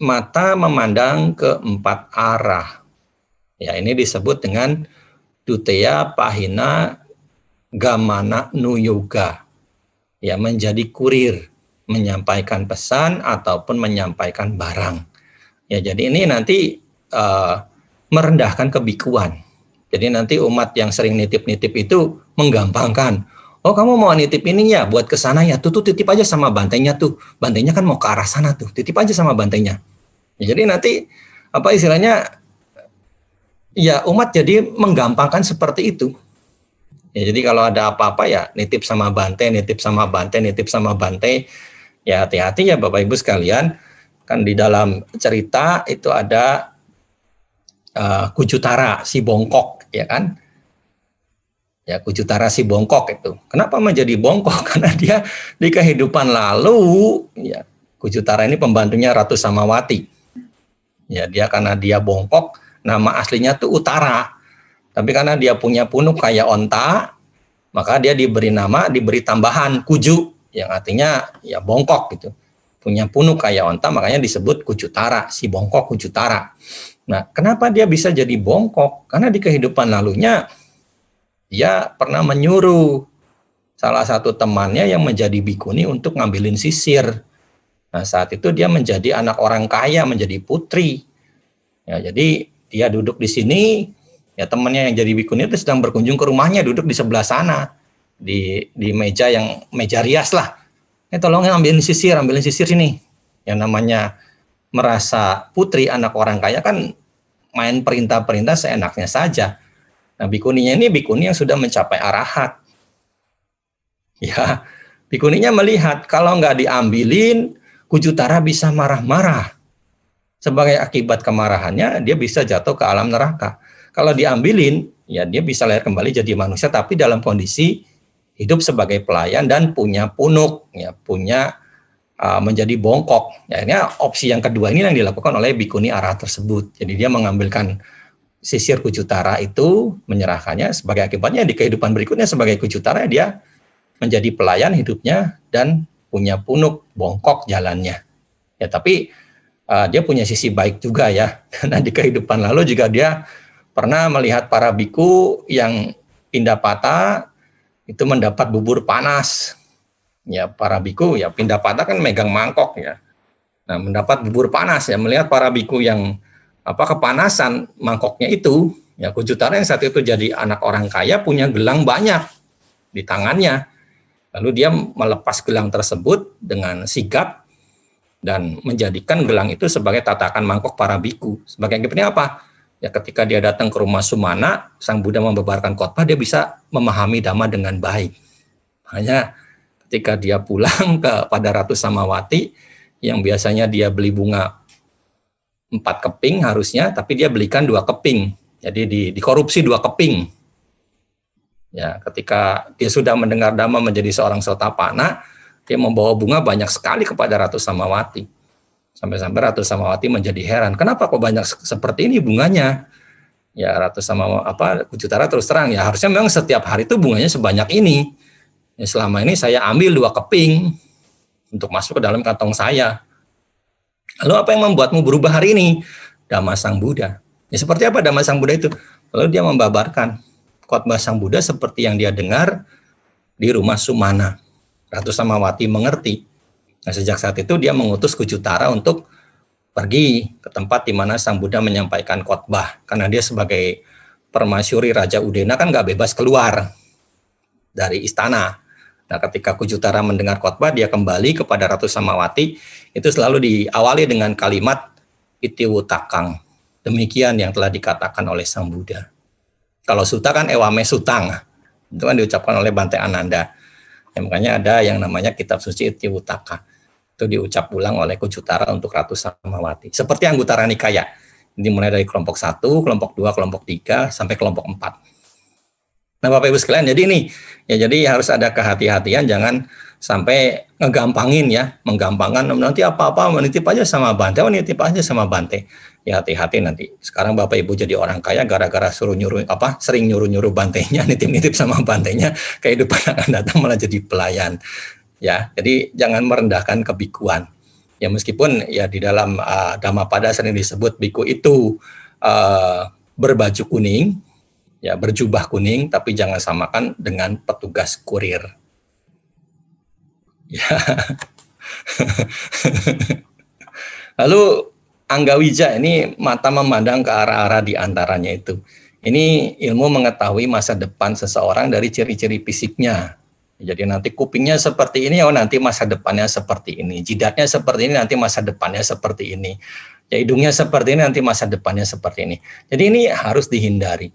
mata memandang ke empat arah. Ya ini disebut dengan dutea Pahina Gamana Nuyoga. Ya menjadi kurir, menyampaikan pesan ataupun menyampaikan barang. Ya jadi ini nanti uh, merendahkan kebikuan jadi nanti umat yang sering nitip-nitip itu menggampangkan. Oh kamu mau nitip ini ya buat ke sana ya. Tuh, tuh titip aja sama bantainya tuh. Bantainya kan mau ke arah sana tuh. Titip aja sama bantainya. Ya, jadi nanti apa istilahnya ya umat jadi menggampangkan seperti itu. Ya, jadi kalau ada apa-apa ya nitip sama bantai, nitip sama bantai, nitip sama bantai. Ya hati-hati ya Bapak Ibu sekalian. Kan di dalam cerita itu ada uh, eh, Kujutara, si bongkok ya kan? Ya Kujutara si bongkok itu. Kenapa menjadi bongkok? Karena dia di kehidupan lalu ya Kujutara ini pembantunya Ratu Samawati. Ya dia karena dia bongkok nama aslinya tuh Utara. Tapi karena dia punya punuk kayak onta, maka dia diberi nama, diberi tambahan kuju yang artinya ya bongkok gitu. Punya punuk kayak onta makanya disebut kujutara, si bongkok kujutara. Nah, kenapa dia bisa jadi bongkok? Karena di kehidupan lalunya dia pernah menyuruh salah satu temannya yang menjadi bikuni untuk ngambilin sisir. Nah, saat itu dia menjadi anak orang kaya, menjadi putri. Ya, jadi dia duduk di sini, ya temannya yang jadi bikuni itu sedang berkunjung ke rumahnya, duduk di sebelah sana di di meja yang meja rias lah. Eh tolong ambilin sisir, ambilin sisir sini. Yang namanya merasa putri anak orang kaya kan main perintah-perintah seenaknya saja. Nah, bikuninya ini bikuni yang sudah mencapai arahat. Ya, bikuninya melihat kalau nggak diambilin, Kujutara bisa marah-marah. Sebagai akibat kemarahannya, dia bisa jatuh ke alam neraka. Kalau diambilin, ya dia bisa lahir kembali jadi manusia, tapi dalam kondisi hidup sebagai pelayan dan punya punuk, ya punya Uh, menjadi bongkok. Ya, ini opsi yang kedua ini yang dilakukan oleh bikuni arah tersebut. Jadi dia mengambilkan sisir Kucutara itu menyerahkannya sebagai akibatnya di kehidupan berikutnya sebagai Kucutara dia menjadi pelayan hidupnya dan punya punuk bongkok jalannya. Ya tapi uh, dia punya sisi baik juga ya karena di kehidupan lalu juga dia pernah melihat para biku yang pindah patah itu mendapat bubur panas ya para biku ya pindah patah kan megang mangkok ya. Nah, mendapat bubur panas ya melihat para biku yang apa kepanasan mangkoknya itu ya Kujutara yang saat itu jadi anak orang kaya punya gelang banyak di tangannya. Lalu dia melepas gelang tersebut dengan sigap dan menjadikan gelang itu sebagai tatakan mangkok para biku. Sebagai akibatnya apa? Ya ketika dia datang ke rumah Sumana, Sang Buddha membebarkan khotbah, dia bisa memahami dhamma dengan baik. Hanya ketika dia pulang kepada Ratu Samawati yang biasanya dia beli bunga empat keping harusnya, tapi dia belikan dua keping. Jadi di, dikorupsi dua keping. Ya, ketika dia sudah mendengar dhamma menjadi seorang sotapana, dia membawa bunga banyak sekali kepada Ratu Samawati. Sampai-sampai Ratu Samawati menjadi heran, kenapa kok banyak seperti ini bunganya? Ya Ratu Samawati, apa Kujutara terus terang ya harusnya memang setiap hari itu bunganya sebanyak ini Ya, selama ini saya ambil dua keping untuk masuk ke dalam kantong saya. Lalu apa yang membuatmu berubah hari ini? Dhamma Sang Buddha. Ya, seperti apa Dhamma Sang Buddha itu? Lalu dia membabarkan khotbah Sang Buddha seperti yang dia dengar di rumah Sumana. Ratu Samawati mengerti. Nah, sejak saat itu dia mengutus Kujutara untuk pergi ke tempat di mana Sang Buddha menyampaikan khotbah. Karena dia sebagai permasyuri Raja Udena kan nggak bebas keluar dari istana. Nah, ketika Kujutara mendengar khotbah, dia kembali kepada Ratu Samawati. Itu selalu diawali dengan kalimat itiwutakang. Demikian yang telah dikatakan oleh Sang Buddha. Kalau suta kan ewame sutang. Itu kan diucapkan oleh Bante Ananda. Ya, makanya ada yang namanya kitab suci itiwutaka. Itu diucap ulang oleh Kujutara untuk Ratu Samawati. Seperti anggota Nikaya. mulai dari kelompok satu, kelompok dua, kelompok tiga sampai kelompok empat. Nah, Bapak Ibu sekalian, jadi ini ya jadi harus ada kehati-hatian jangan sampai ngegampangin ya, menggampangkan nanti apa-apa menitip aja sama Bante, menitip oh, aja sama Bante. Ya hati-hati nanti. Sekarang Bapak Ibu jadi orang kaya gara-gara suruh nyuruh apa sering nyuruh-nyuruh bantenya, nitip-nitip sama bantenya, kehidupan akan datang malah jadi pelayan. Ya, jadi jangan merendahkan kebikuan. Ya meskipun ya di dalam uh, pada sering disebut biku itu uh, ah, berbaju kuning, ya berjubah kuning tapi jangan samakan dengan petugas kurir. Ya. Lalu Angga Wija ini mata memandang ke arah-arah di antaranya itu. Ini ilmu mengetahui masa depan seseorang dari ciri-ciri fisiknya. Jadi nanti kupingnya seperti ini, oh nanti masa depannya seperti ini. Jidatnya seperti ini, nanti masa depannya seperti ini. Ya hidungnya seperti ini, nanti masa depannya seperti ini. Jadi ini harus dihindari.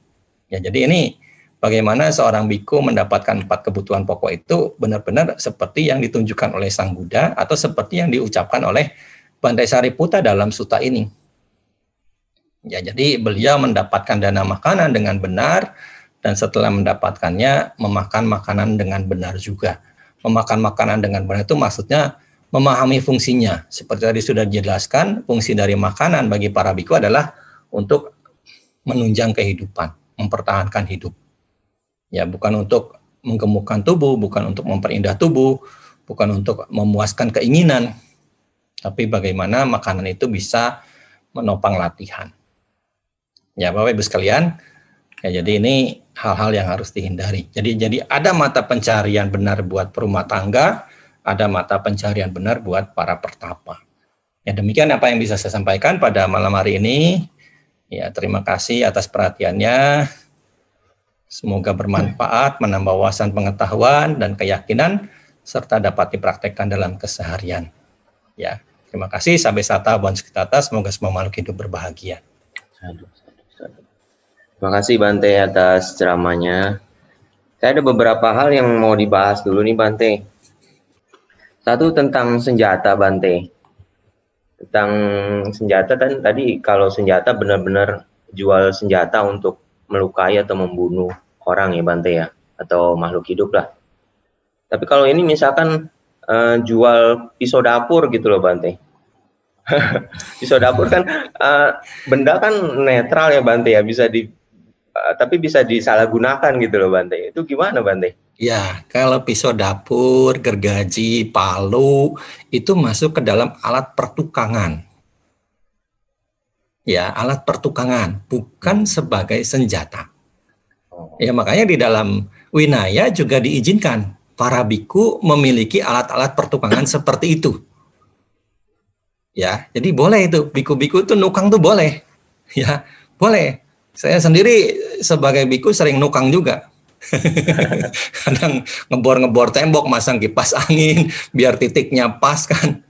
Ya, jadi ini bagaimana seorang biku mendapatkan empat kebutuhan pokok itu benar-benar seperti yang ditunjukkan oleh Sang Buddha atau seperti yang diucapkan oleh Bandai Sariputa dalam suta ini. Ya, jadi beliau mendapatkan dana makanan dengan benar dan setelah mendapatkannya memakan makanan dengan benar juga. Memakan makanan dengan benar itu maksudnya memahami fungsinya. Seperti tadi sudah dijelaskan, fungsi dari makanan bagi para biku adalah untuk menunjang kehidupan mempertahankan hidup. Ya, bukan untuk menggemukkan tubuh, bukan untuk memperindah tubuh, bukan untuk memuaskan keinginan, tapi bagaimana makanan itu bisa menopang latihan. Ya, Bapak Ibu sekalian, ya jadi ini hal-hal yang harus dihindari. Jadi jadi ada mata pencarian benar buat perumah tangga, ada mata pencarian benar buat para pertapa. Ya demikian apa yang bisa saya sampaikan pada malam hari ini. Ya, terima kasih atas perhatiannya. Semoga bermanfaat, menambah wawasan pengetahuan dan keyakinan, serta dapat dipraktekkan dalam keseharian. Ya, terima kasih. Sampai sata Bon Sekitata. Semoga semua makhluk hidup berbahagia. Terima kasih Bante atas ceramahnya. Saya ada beberapa hal yang mau dibahas dulu nih Bante. Satu tentang senjata Bante tentang senjata kan tadi kalau senjata benar-benar jual senjata untuk melukai atau membunuh orang ya Bante ya atau makhluk hidup lah. Tapi kalau ini misalkan uh, jual pisau dapur gitu loh Bante. pisau dapur kan uh, benda kan netral ya Bante ya bisa di Eh, tapi bisa disalahgunakan gitu loh Bante. Itu gimana Bante? Ya, kalau pisau dapur, gergaji, palu itu masuk ke dalam alat pertukangan. Ya, alat pertukangan, bukan sebagai senjata. Oh. Ya, makanya di dalam winaya juga diizinkan para biku memiliki alat-alat pertukangan seperti itu. Ya, jadi boleh itu biku-biku itu nukang tuh boleh. Ya, boleh saya sendiri sebagai biku sering nukang juga. Kadang ngebor-ngebor tembok, masang kipas angin biar titiknya pas kan.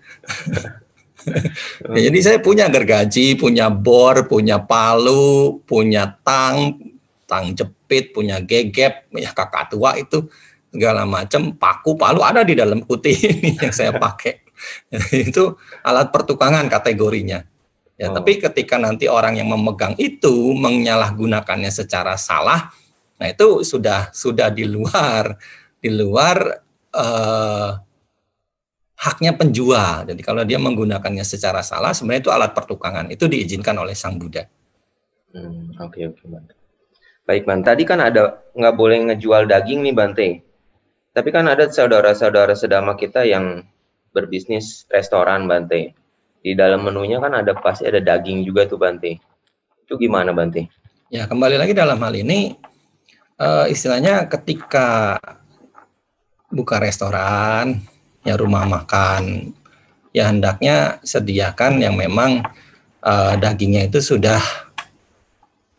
ya, jadi saya punya gergaji, punya bor, punya palu, punya tang, tang jepit, punya gegep, punya kakak tua itu segala macam paku palu ada di dalam putih ini yang saya pakai. itu alat pertukangan kategorinya. Ya, oh. tapi ketika nanti orang yang memegang itu menyalahgunakannya secara salah, nah itu sudah sudah di luar di luar eh, haknya penjual. Jadi kalau dia menggunakannya secara salah, sebenarnya itu alat pertukangan. Itu diizinkan oleh Sang Buddha. Hmm, oke okay, okay, mantap. Baik Bang, tadi kan ada nggak boleh ngejual daging nih Bante. Tapi kan ada saudara-saudara sedama kita yang berbisnis restoran Bante di dalam menunya kan ada pasti ada daging juga tuh Bante. Itu gimana Bante? Ya kembali lagi dalam hal ini uh, istilahnya ketika buka restoran, ya rumah makan, ya hendaknya sediakan yang memang uh, dagingnya itu sudah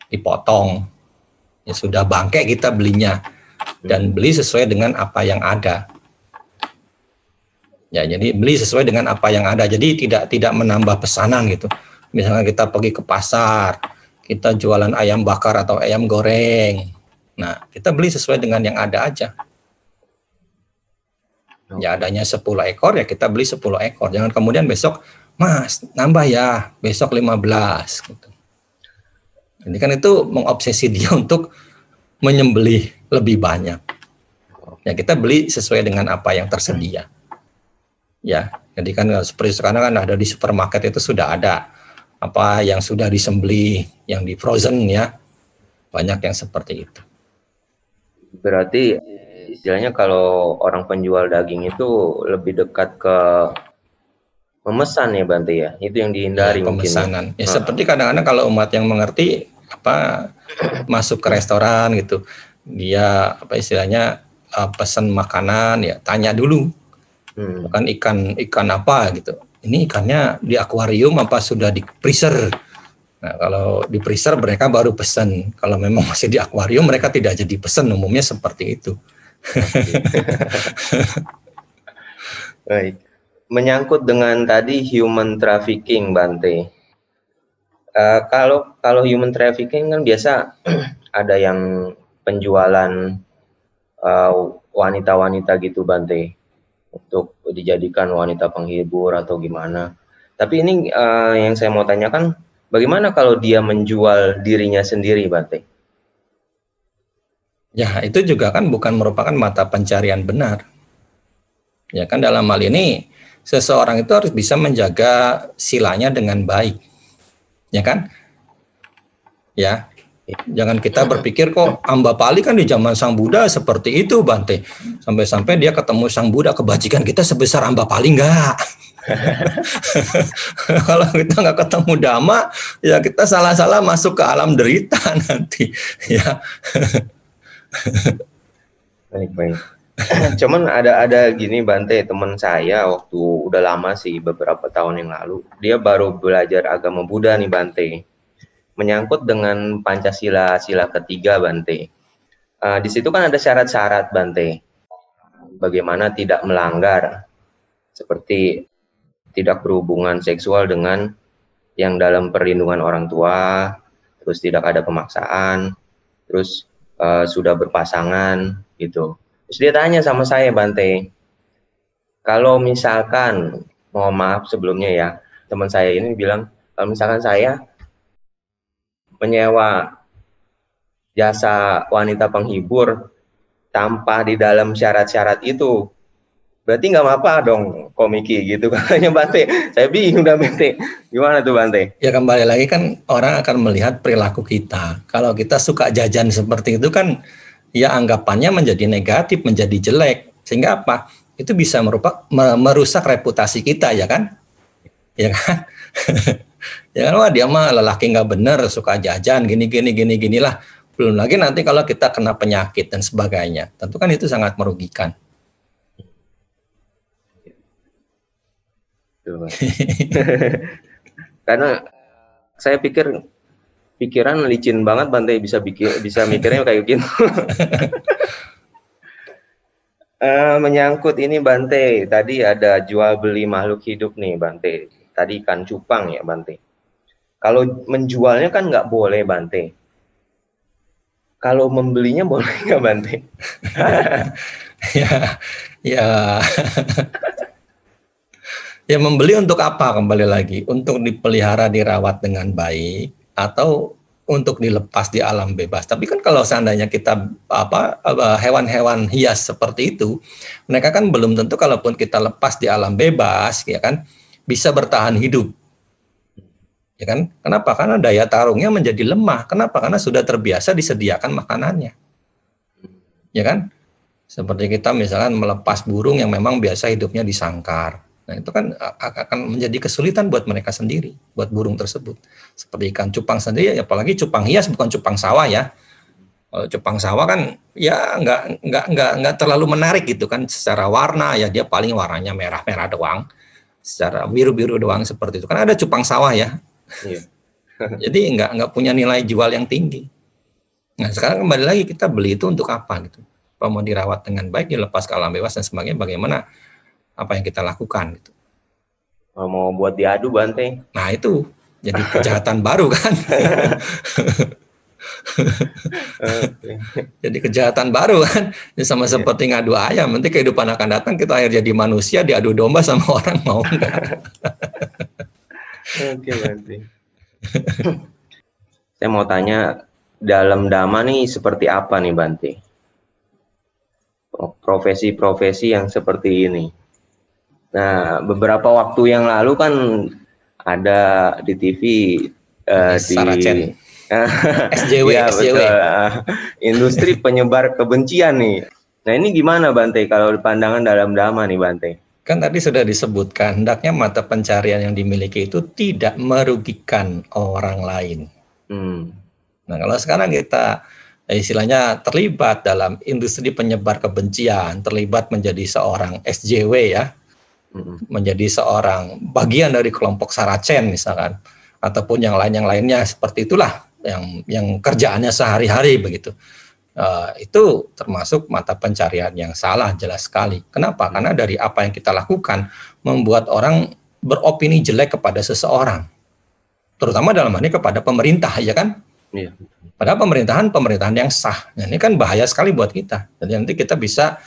dipotong, ya sudah bangke kita belinya dan beli sesuai dengan apa yang ada. Ya, jadi beli sesuai dengan apa yang ada. Jadi tidak tidak menambah pesanan gitu. Misalnya kita pergi ke pasar, kita jualan ayam bakar atau ayam goreng. Nah, kita beli sesuai dengan yang ada aja. Ya adanya 10 ekor ya kita beli 10 ekor. Jangan kemudian besok, "Mas, nambah ya, besok 15." gitu. Ini kan itu mengobsesi dia untuk menyembelih lebih banyak. Ya kita beli sesuai dengan apa yang tersedia ya jadi kan seperti sekarang kan ada di supermarket itu sudah ada apa yang sudah disembeli yang di frozen ya banyak yang seperti itu berarti istilahnya kalau orang penjual daging itu lebih dekat ke memesan ya Bante ya itu yang dihindari ya, ya? pemesanan ya ah. seperti kadang-kadang kalau umat yang mengerti apa masuk ke restoran gitu dia apa istilahnya eh, pesan makanan ya tanya dulu hmm. bukan ikan ikan apa gitu. Ini ikannya di akuarium apa sudah di freezer? Nah, kalau di freezer mereka baru pesen Kalau memang masih di akuarium mereka tidak jadi pesen umumnya seperti itu. Baik. Menyangkut dengan tadi human trafficking, Bante. Uh, kalau kalau human trafficking kan biasa ada yang penjualan uh, eh, wanita -wanita gitu, Bante untuk dijadikan wanita penghibur atau gimana. Tapi ini uh, yang saya mau tanyakan, bagaimana kalau dia menjual dirinya sendiri, Bante? Ya, itu juga kan bukan merupakan mata pencarian benar. Ya kan dalam hal ini seseorang itu harus bisa menjaga silanya dengan baik. Ya kan? Ya, Jangan kita berpikir kok Amba Pali kan di zaman Sang Buddha seperti itu Bante. Sampai-sampai dia ketemu Sang Buddha kebajikan kita sebesar Amba Pali enggak. Kalau kita nggak ketemu dhamma, ya kita salah-salah masuk ke alam derita nanti. Ya. baik baik. Cuman ada ada gini Bante teman saya waktu udah lama sih beberapa tahun yang lalu dia baru belajar agama Buddha nih Bante menyangkut dengan Pancasila sila ketiga Bante. Uh, di situ kan ada syarat-syarat Bante. Bagaimana tidak melanggar seperti tidak berhubungan seksual dengan yang dalam perlindungan orang tua, terus tidak ada pemaksaan, terus uh, sudah berpasangan gitu. Terus dia tanya sama saya Bante, kalau misalkan mohon maaf sebelumnya ya, teman saya ini bilang kalau misalkan saya menyewa jasa wanita penghibur tanpa di dalam syarat-syarat itu berarti nggak apa-apa dong komiki gitu katanya Bante saya bingung dah Bante gimana tuh Bante ya kembali lagi kan orang akan melihat perilaku kita kalau kita suka jajan seperti itu kan ya anggapannya menjadi negatif menjadi jelek sehingga apa itu bisa merupak merusak reputasi kita ya kan ya kan ya kan, wah dia mah lelaki nggak bener suka jajan gini gini gini gini lah belum lagi nanti kalau kita kena penyakit dan sebagainya tentu kan itu sangat merugikan karena saya pikir pikiran licin banget bantai bisa bikin bisa mikirnya kayak gitu uh, menyangkut ini Bante, tadi ada jual beli makhluk hidup nih Bante tadi ikan cupang ya Bante. Kalau menjualnya kan nggak boleh Bante. Kalau membelinya boleh nggak Bante? ya, ya. ya membeli untuk apa kembali lagi? Untuk dipelihara, dirawat dengan baik atau untuk dilepas di alam bebas. Tapi kan kalau seandainya kita apa hewan-hewan hias seperti itu, mereka kan belum tentu kalaupun kita lepas di alam bebas, ya kan, bisa bertahan hidup. Ya kan? Kenapa? Karena daya tarungnya menjadi lemah. Kenapa? Karena sudah terbiasa disediakan makanannya. Ya kan? Seperti kita misalkan melepas burung yang memang biasa hidupnya di sangkar. Nah, itu kan akan menjadi kesulitan buat mereka sendiri, buat burung tersebut. Seperti ikan cupang sendiri, apalagi cupang hias bukan cupang sawah ya. Kalau cupang sawah kan ya nggak nggak nggak nggak terlalu menarik gitu kan secara warna ya dia paling warnanya merah-merah doang secara biru-biru doang seperti itu. Karena ada cupang sawah ya. Iya. Jadi nggak nggak punya nilai jual yang tinggi. Nah sekarang kembali lagi kita beli itu untuk apa gitu? Apa mau dirawat dengan baik, dilepas ke alam bebas dan sebagainya? Bagaimana apa yang kita lakukan gitu? Oh, mau buat diadu banteng? Nah itu jadi kejahatan baru kan. Eh, jadi kejahatan baru kan ini ya, sama yeah. seperti ngadu ayam nanti kehidupan akan datang kita akhir jadi manusia diadu domba sama orang mau nggak oke okay, saya mau tanya dalam dama nih seperti apa nih Banti oh, profesi-profesi yang seperti ini nah beberapa waktu yang lalu kan ada di TV uh, eh, di SJW, ya, SJW. Industri penyebar kebencian nih. Nah ini gimana Bante kalau pandangan dalam dama nih Bante? Kan tadi sudah disebutkan, hendaknya mata pencarian yang dimiliki itu tidak merugikan orang lain. Hmm. Nah kalau sekarang kita eh, istilahnya terlibat dalam industri penyebar kebencian, terlibat menjadi seorang SJW ya, hmm. menjadi seorang bagian dari kelompok Saracen misalkan, ataupun yang lain yang lainnya seperti itulah yang yang kerjaannya sehari-hari begitu. Uh, itu termasuk mata pencarian yang salah jelas sekali. Kenapa? Hmm. Karena dari apa yang kita lakukan membuat orang beropini jelek kepada seseorang, terutama dalam hal ini kepada pemerintah, ya kan? Iya. pada pemerintahan pemerintahan yang sah. Nah, ini kan bahaya sekali buat kita. Jadi nanti kita bisa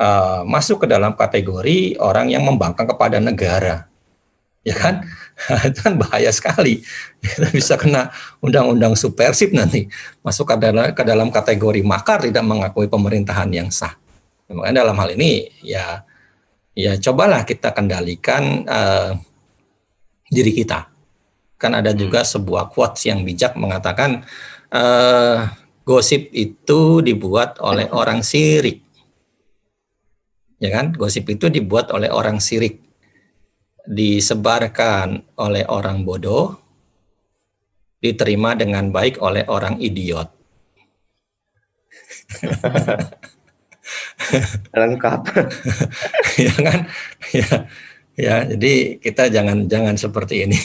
uh, masuk ke dalam kategori orang yang membangkang kepada negara, ya kan? Hmm. itu kan bahaya sekali. Kita bisa kena undang-undang supersif nanti. Masuk ke dalam, ke dalam kategori makar tidak mengakui pemerintahan yang sah. Makanya dalam hal ini ya ya cobalah kita kendalikan uh, diri kita. Kan ada juga hmm. sebuah quotes yang bijak mengatakan uh, gosip itu dibuat oleh hmm. orang sirik. Ya kan? Gosip itu dibuat oleh orang sirik disebarkan oleh orang bodoh, diterima dengan baik oleh orang idiot. Lengkap. ya kan? Ya. Ya, jadi kita jangan jangan seperti ini.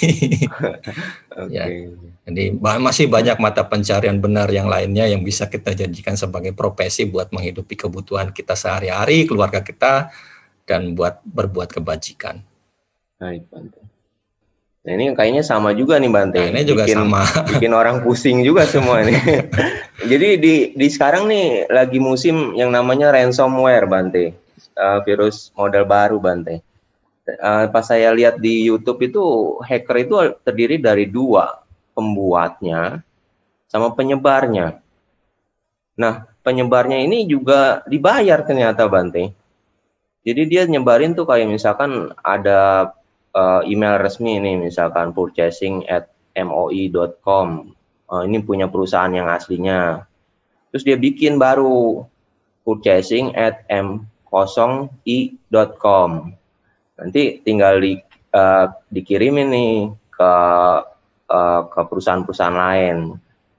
okay. Ya. Jadi masih banyak mata pencarian benar yang lainnya yang bisa kita jadikan sebagai profesi buat menghidupi kebutuhan kita sehari-hari, keluarga kita dan buat berbuat kebajikan. Hai Bante. Nah ini kayaknya sama juga nih Bante. Nah, ini juga bikin, sama. bikin orang pusing juga semua ini. Jadi di di sekarang nih lagi musim yang namanya ransomware Bante, uh, virus model baru Bante. Uh, pas saya lihat di YouTube itu hacker itu terdiri dari dua pembuatnya sama penyebarnya. Nah penyebarnya ini juga dibayar ternyata Bante. Jadi dia nyebarin tuh kayak misalkan ada uh, email resmi ini misalkan purchasing at moi.com uh, eh, ini punya perusahaan yang aslinya terus dia bikin baru purchasing at m0i.com nanti tinggal di, uh, dikirimin nih ke uh, ke perusahaan-perusahaan lain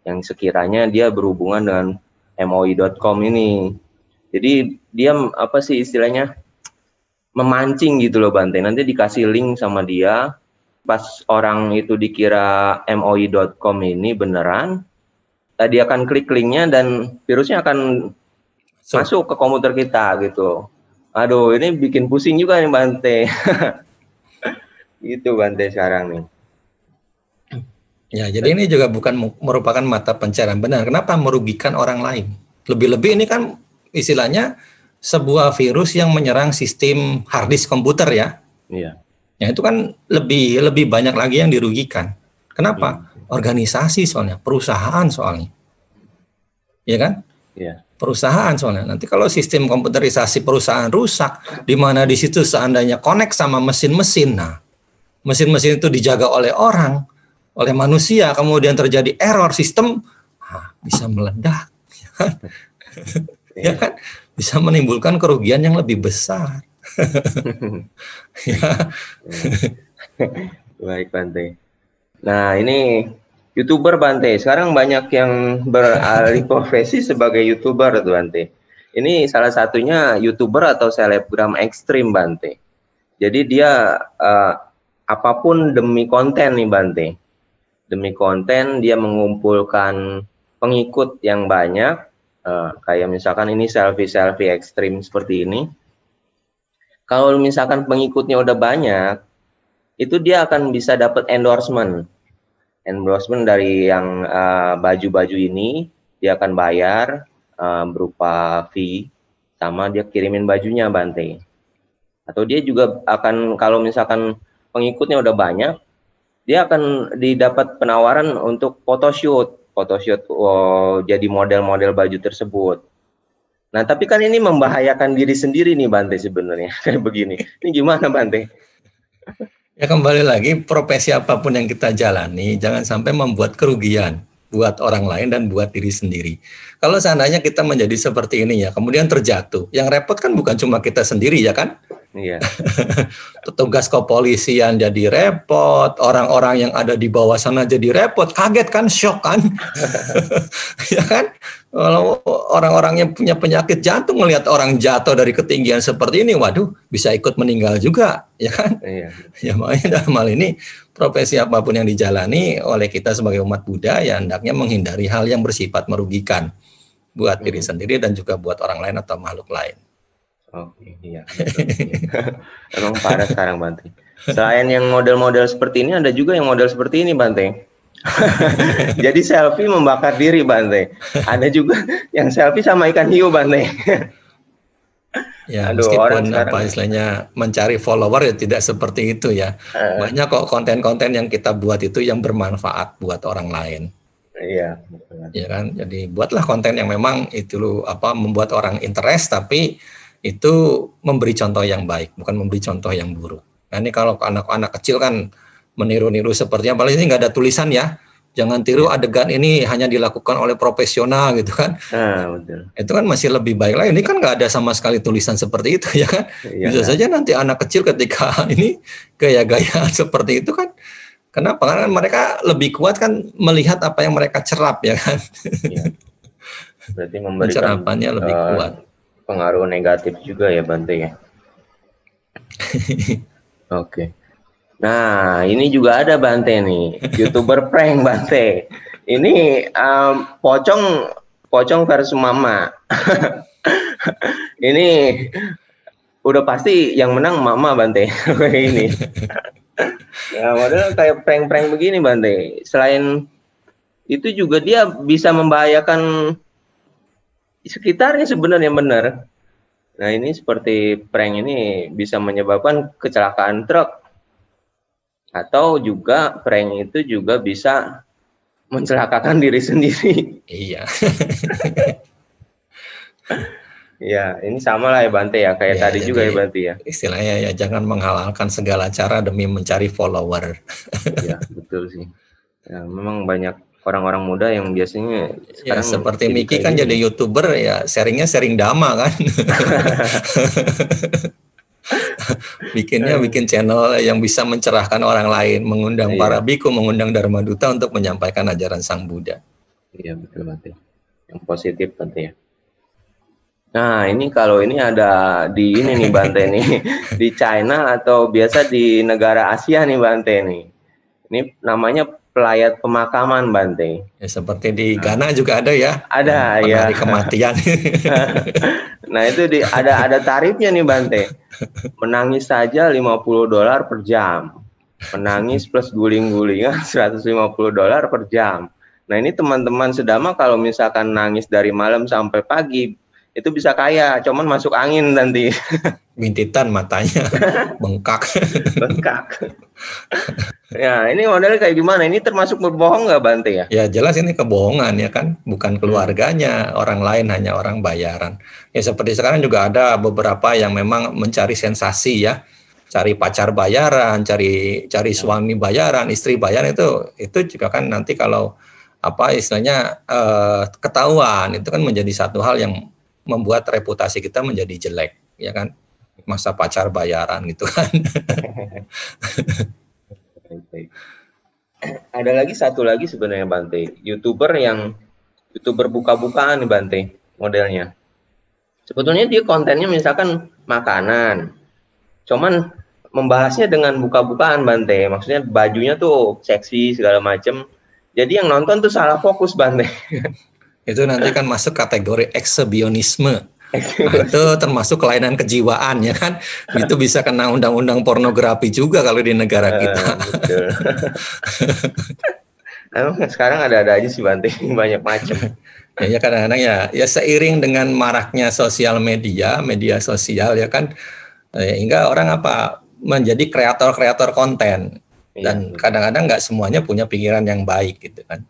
yang sekiranya dia berhubungan dengan moi.com ini jadi dia apa sih istilahnya memancing gitu loh Bante. Nanti dikasih link sama dia. Pas orang itu dikira MOI.com ini beneran, tadi akan klik linknya dan virusnya akan so. masuk ke komputer kita gitu. Aduh, ini bikin pusing juga nih Bante. itu Bante sekarang nih. Ya, jadi ini juga bukan merupakan mata pencarian benar. Kenapa merugikan orang lain? Lebih-lebih ini kan istilahnya sebuah virus yang menyerang sistem harddisk komputer ya. Iya. Ya itu kan lebih lebih banyak lagi yang dirugikan. Kenapa? Iya. Organisasi soalnya, perusahaan soalnya. Iya kan? Iya. Perusahaan soalnya. Nanti kalau sistem komputerisasi perusahaan rusak, di mana di situ seandainya connect sama mesin-mesin, nah mesin-mesin itu dijaga oleh orang, oleh manusia, kemudian terjadi error sistem, nah, bisa meledak. Ya kan? Iya. ya kan? bisa menimbulkan kerugian yang lebih besar. Ya. Baik Bante. Nah ini youtuber Bante. Sekarang banyak yang beralih profesi sebagai youtuber tuh Bante. Ini salah satunya youtuber atau selebgram ekstrim Bante. Jadi dia uh, apapun demi konten nih Bante. Demi konten dia mengumpulkan pengikut yang banyak Eh, kayak misalkan ini selfie selfie ekstrim seperti ini kalau misalkan pengikutnya udah banyak itu dia akan bisa dapat endorsement endorsement dari yang eh, baju-baju uh, ini dia akan bayar uh, berupa fee sama dia kirimin bajunya Bante atau dia juga akan kalau misalkan pengikutnya udah banyak dia akan didapat penawaran untuk photoshoot photoshoot oh, wow, jadi model-model baju tersebut. Nah, tapi kan ini membahayakan diri sendiri nih Bante sebenarnya kayak begini. Ini gimana Bante? Ya kembali lagi profesi apapun yang kita jalani jangan sampai membuat kerugian buat orang lain dan buat diri sendiri. Kalau seandainya kita menjadi seperti ini ya, kemudian terjatuh, yang repot kan bukan cuma kita sendiri ya kan? Iya. Petugas kepolisian jadi repot, orang-orang yang ada di bawah sana jadi repot, kaget kan, shock kan, ya kan? Kalau orang-orang yang punya penyakit jantung melihat orang jatuh dari ketinggian seperti ini, waduh, bisa ikut meninggal juga, ya kan? Iya. Ya makanya dalam hal ini profesi apapun yang dijalani oleh kita sebagai umat Buddha ya hendaknya menghindari hal yang bersifat merugikan buat diri hmm. sendiri dan juga buat orang lain atau makhluk lain. Oh iya. iya. Emang parah sekarang Banteng. Selain yang model-model seperti ini, ada juga yang model seperti ini Banteng. Jadi selfie membakar diri Banteng. Ada juga yang selfie sama ikan hiu Banteng. Ya, Aduh, meskipun orang sekarang. apa istilahnya mencari follower ya tidak seperti itu ya. Uh, Banyak kok konten-konten yang kita buat itu yang bermanfaat buat orang lain. Iya. Iya kan? Jadi buatlah konten yang memang itu apa membuat orang interest tapi itu memberi contoh yang baik, bukan memberi contoh yang buruk. Nah, ini kalau anak-anak kecil kan meniru-niru sepertinya, paling ini nggak ada tulisan ya. Jangan tiru ya. adegan ini hanya dilakukan oleh profesional gitu kan. Nah, betul. Itu kan masih lebih baik lah. Ini kan nggak ada sama sekali tulisan seperti itu ya kan. Ya, Bisa ya. saja nanti anak kecil ketika ini gaya gaya seperti itu kan Kenapa? Karena mereka lebih kuat kan melihat apa yang mereka cerap ya kan. Ya. Berarti memberikan pencerapannya lebih eh, kuat pengaruh negatif juga ya Bante ya. Oke. Nah, ini juga ada Bante nih, YouTuber prank Bante. Ini um, pocong pocong versus mama. ini udah pasti yang menang mama Bante ini. ya model kayak prank-prank begini Bante. Selain itu juga dia bisa membahayakan sekitarnya sebenarnya benar. Nah ini seperti prank ini bisa menyebabkan kecelakaan truk atau juga prank itu juga bisa mencelakakan diri sendiri. Iya. Ya, ini sama lah ya Bante ya, kayak ya, tadi jadi, juga ya Bante ya. Istilahnya ya jangan menghalalkan segala cara demi mencari follower. Iya betul sih. Ya, memang banyak orang-orang muda yang biasanya ya, seperti Miki kan ini. jadi youtuber ya sharingnya sharing dama kan bikinnya bikin channel yang bisa mencerahkan orang lain mengundang ya, para biku mengundang dharma duta untuk menyampaikan ajaran sang Buddha iya betul nanti yang positif nanti ya Nah, ini kalau ini ada di ini nih Bante nih, di China atau biasa di negara Asia nih Bante nih. Ini namanya pelayat pemakaman Bante. Ya, seperti di Ghana juga ada ya. Ada ya. Hari kematian. nah, itu di ada ada tarifnya nih Bante. Menangis saja 50 dolar per jam. Menangis plus guling-gulingan 150 dolar per jam. Nah, ini teman-teman sedama kalau misalkan nangis dari malam sampai pagi itu bisa kaya, cuman masuk angin nanti. bintitan matanya bengkak. bengkak. Ya, ini modelnya kayak gimana? Ini termasuk berbohong nggak Bante ya? Ya jelas ini kebohongan ya kan, bukan hmm. keluarganya, orang lain hanya orang bayaran. Ya seperti sekarang juga ada beberapa yang memang mencari sensasi ya, cari pacar bayaran, cari cari ya. suami bayaran, istri bayaran itu itu juga kan nanti kalau apa istilahnya eh, ketahuan itu kan menjadi satu hal yang membuat reputasi kita menjadi jelek ya kan masa pacar bayaran gitu kan. Ada lagi satu lagi sebenarnya Bante, youtuber yang youtuber buka-bukaan nih Bante modelnya. Sebetulnya dia kontennya misalkan makanan, cuman membahasnya dengan buka-bukaan Bante, maksudnya bajunya tuh seksi segala macem. Jadi yang nonton tuh salah fokus Bante. Itu nanti kan masuk kategori eksebionisme. Nah, itu termasuk kelainan kejiwaan ya kan itu bisa kena undang-undang pornografi juga kalau di negara eh, kita Emang kan sekarang ada-ada aja sih banting banyak macam ya kadang-kadang ya ya seiring dengan maraknya sosial media media sosial ya kan eh, hingga orang apa menjadi kreator-kreator konten iya, dan kadang-kadang nggak -kadang semuanya punya pikiran yang baik gitu kan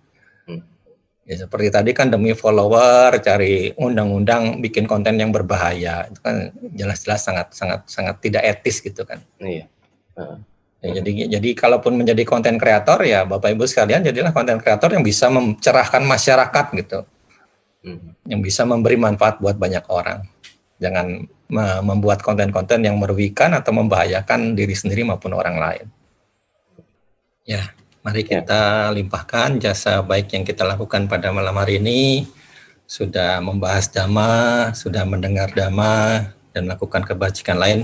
Ya, seperti tadi kan demi follower, cari undang-undang, bikin konten yang berbahaya, itu kan jelas-jelas sangat sangat sangat tidak etis gitu kan. Iya. Uh. Ya, jadi jadi kalaupun menjadi konten kreator ya Bapak Ibu sekalian jadilah konten kreator yang bisa mencerahkan masyarakat gitu, mhm. yang bisa memberi manfaat buat banyak orang. Jangan membuat konten-konten yang merugikan atau membahayakan diri sendiri maupun orang lain. Ya, Mari ya. kita limpahkan jasa baik yang kita lakukan pada malam hari ini. Sudah membahas dhamma, sudah mendengar dhamma, dan melakukan kebajikan lain.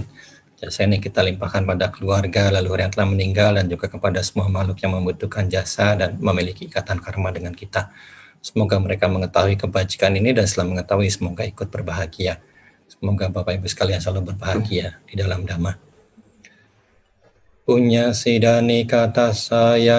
Jasa ini kita limpahkan pada keluarga, lalu yang telah meninggal, dan juga kepada semua makhluk yang membutuhkan jasa dan memiliki ikatan karma dengan kita. Semoga mereka mengetahui kebajikan ini dan setelah mengetahui semoga ikut berbahagia. Semoga Bapak Ibu sekalian selalu berbahagia di dalam dhamma. Punya Sidani kata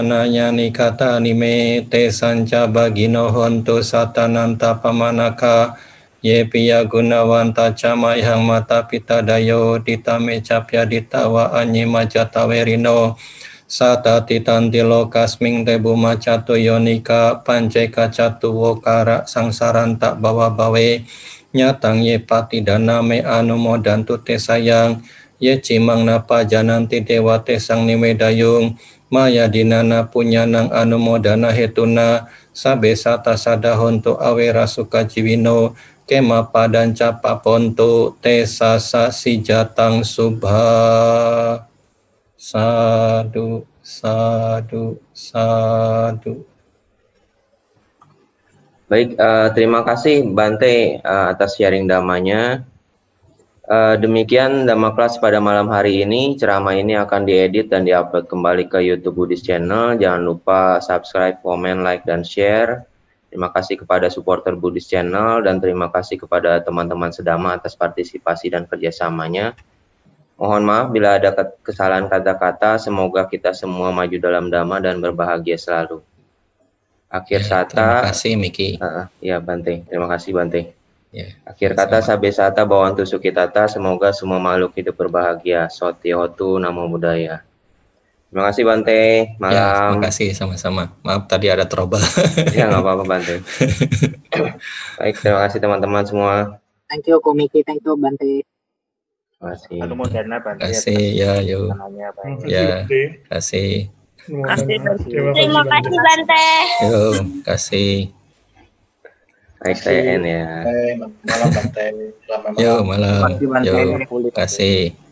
nanya ni kata nikata anime te sanca bagino hontu satananta pamanaka ye gunawan cama yang mata pita dayo ditame capya ditawa anyi majata werino sata titan titanti kasming tebu catu yonika pance kacatu wokara sangsaran tak bawa bawe nyatang ye pati daname anumodantu te sayang ye ya cimang napa ti dewate sang nimedayung maya dinana punya nang anumodana hetuna sabe sata sadahonto awera jiwino kema padan capa ponto te sasa si jatang subha sadu sadu sadu Baik, uh, terima kasih Bante uh, atas sharing damanya. Uh, demikian Dhamma Class pada malam hari ini. Ceramah ini akan diedit dan diupload kembali ke YouTube Buddhist Channel. Jangan lupa subscribe, komen, like, dan share. Terima kasih kepada supporter Buddhist Channel dan terima kasih kepada teman-teman sedama atas partisipasi dan kerjasamanya. Mohon maaf bila ada kesalahan kata-kata. Semoga kita semua maju dalam dhamma dan berbahagia selalu. Akhir kata. Ya, terima kasih Miki. Uh, ya Bante. Terima kasih Bante. Ya, Akhir kata sabe sata bawantu sukitata, semoga semua makhluk hidup berbahagia. Sotihotu namo budaya. Terima kasih Bante. Ya, Malam. Ya, terima kasih sama-sama. Maaf tadi ada trouble. ya nggak apa-apa Bante. Baik, terima kasih teman-teman semua. Thank you Komiki, thank you Bante. Terima kasih. Aku mau dana Bante. Terima kasih ya, yo. Ya, terima kasih. Terima kasih Bante. Yo, kasih. Hai saya En ya. Malam Bante. Selamat malam. Yo malam. Yo. Terima kasih.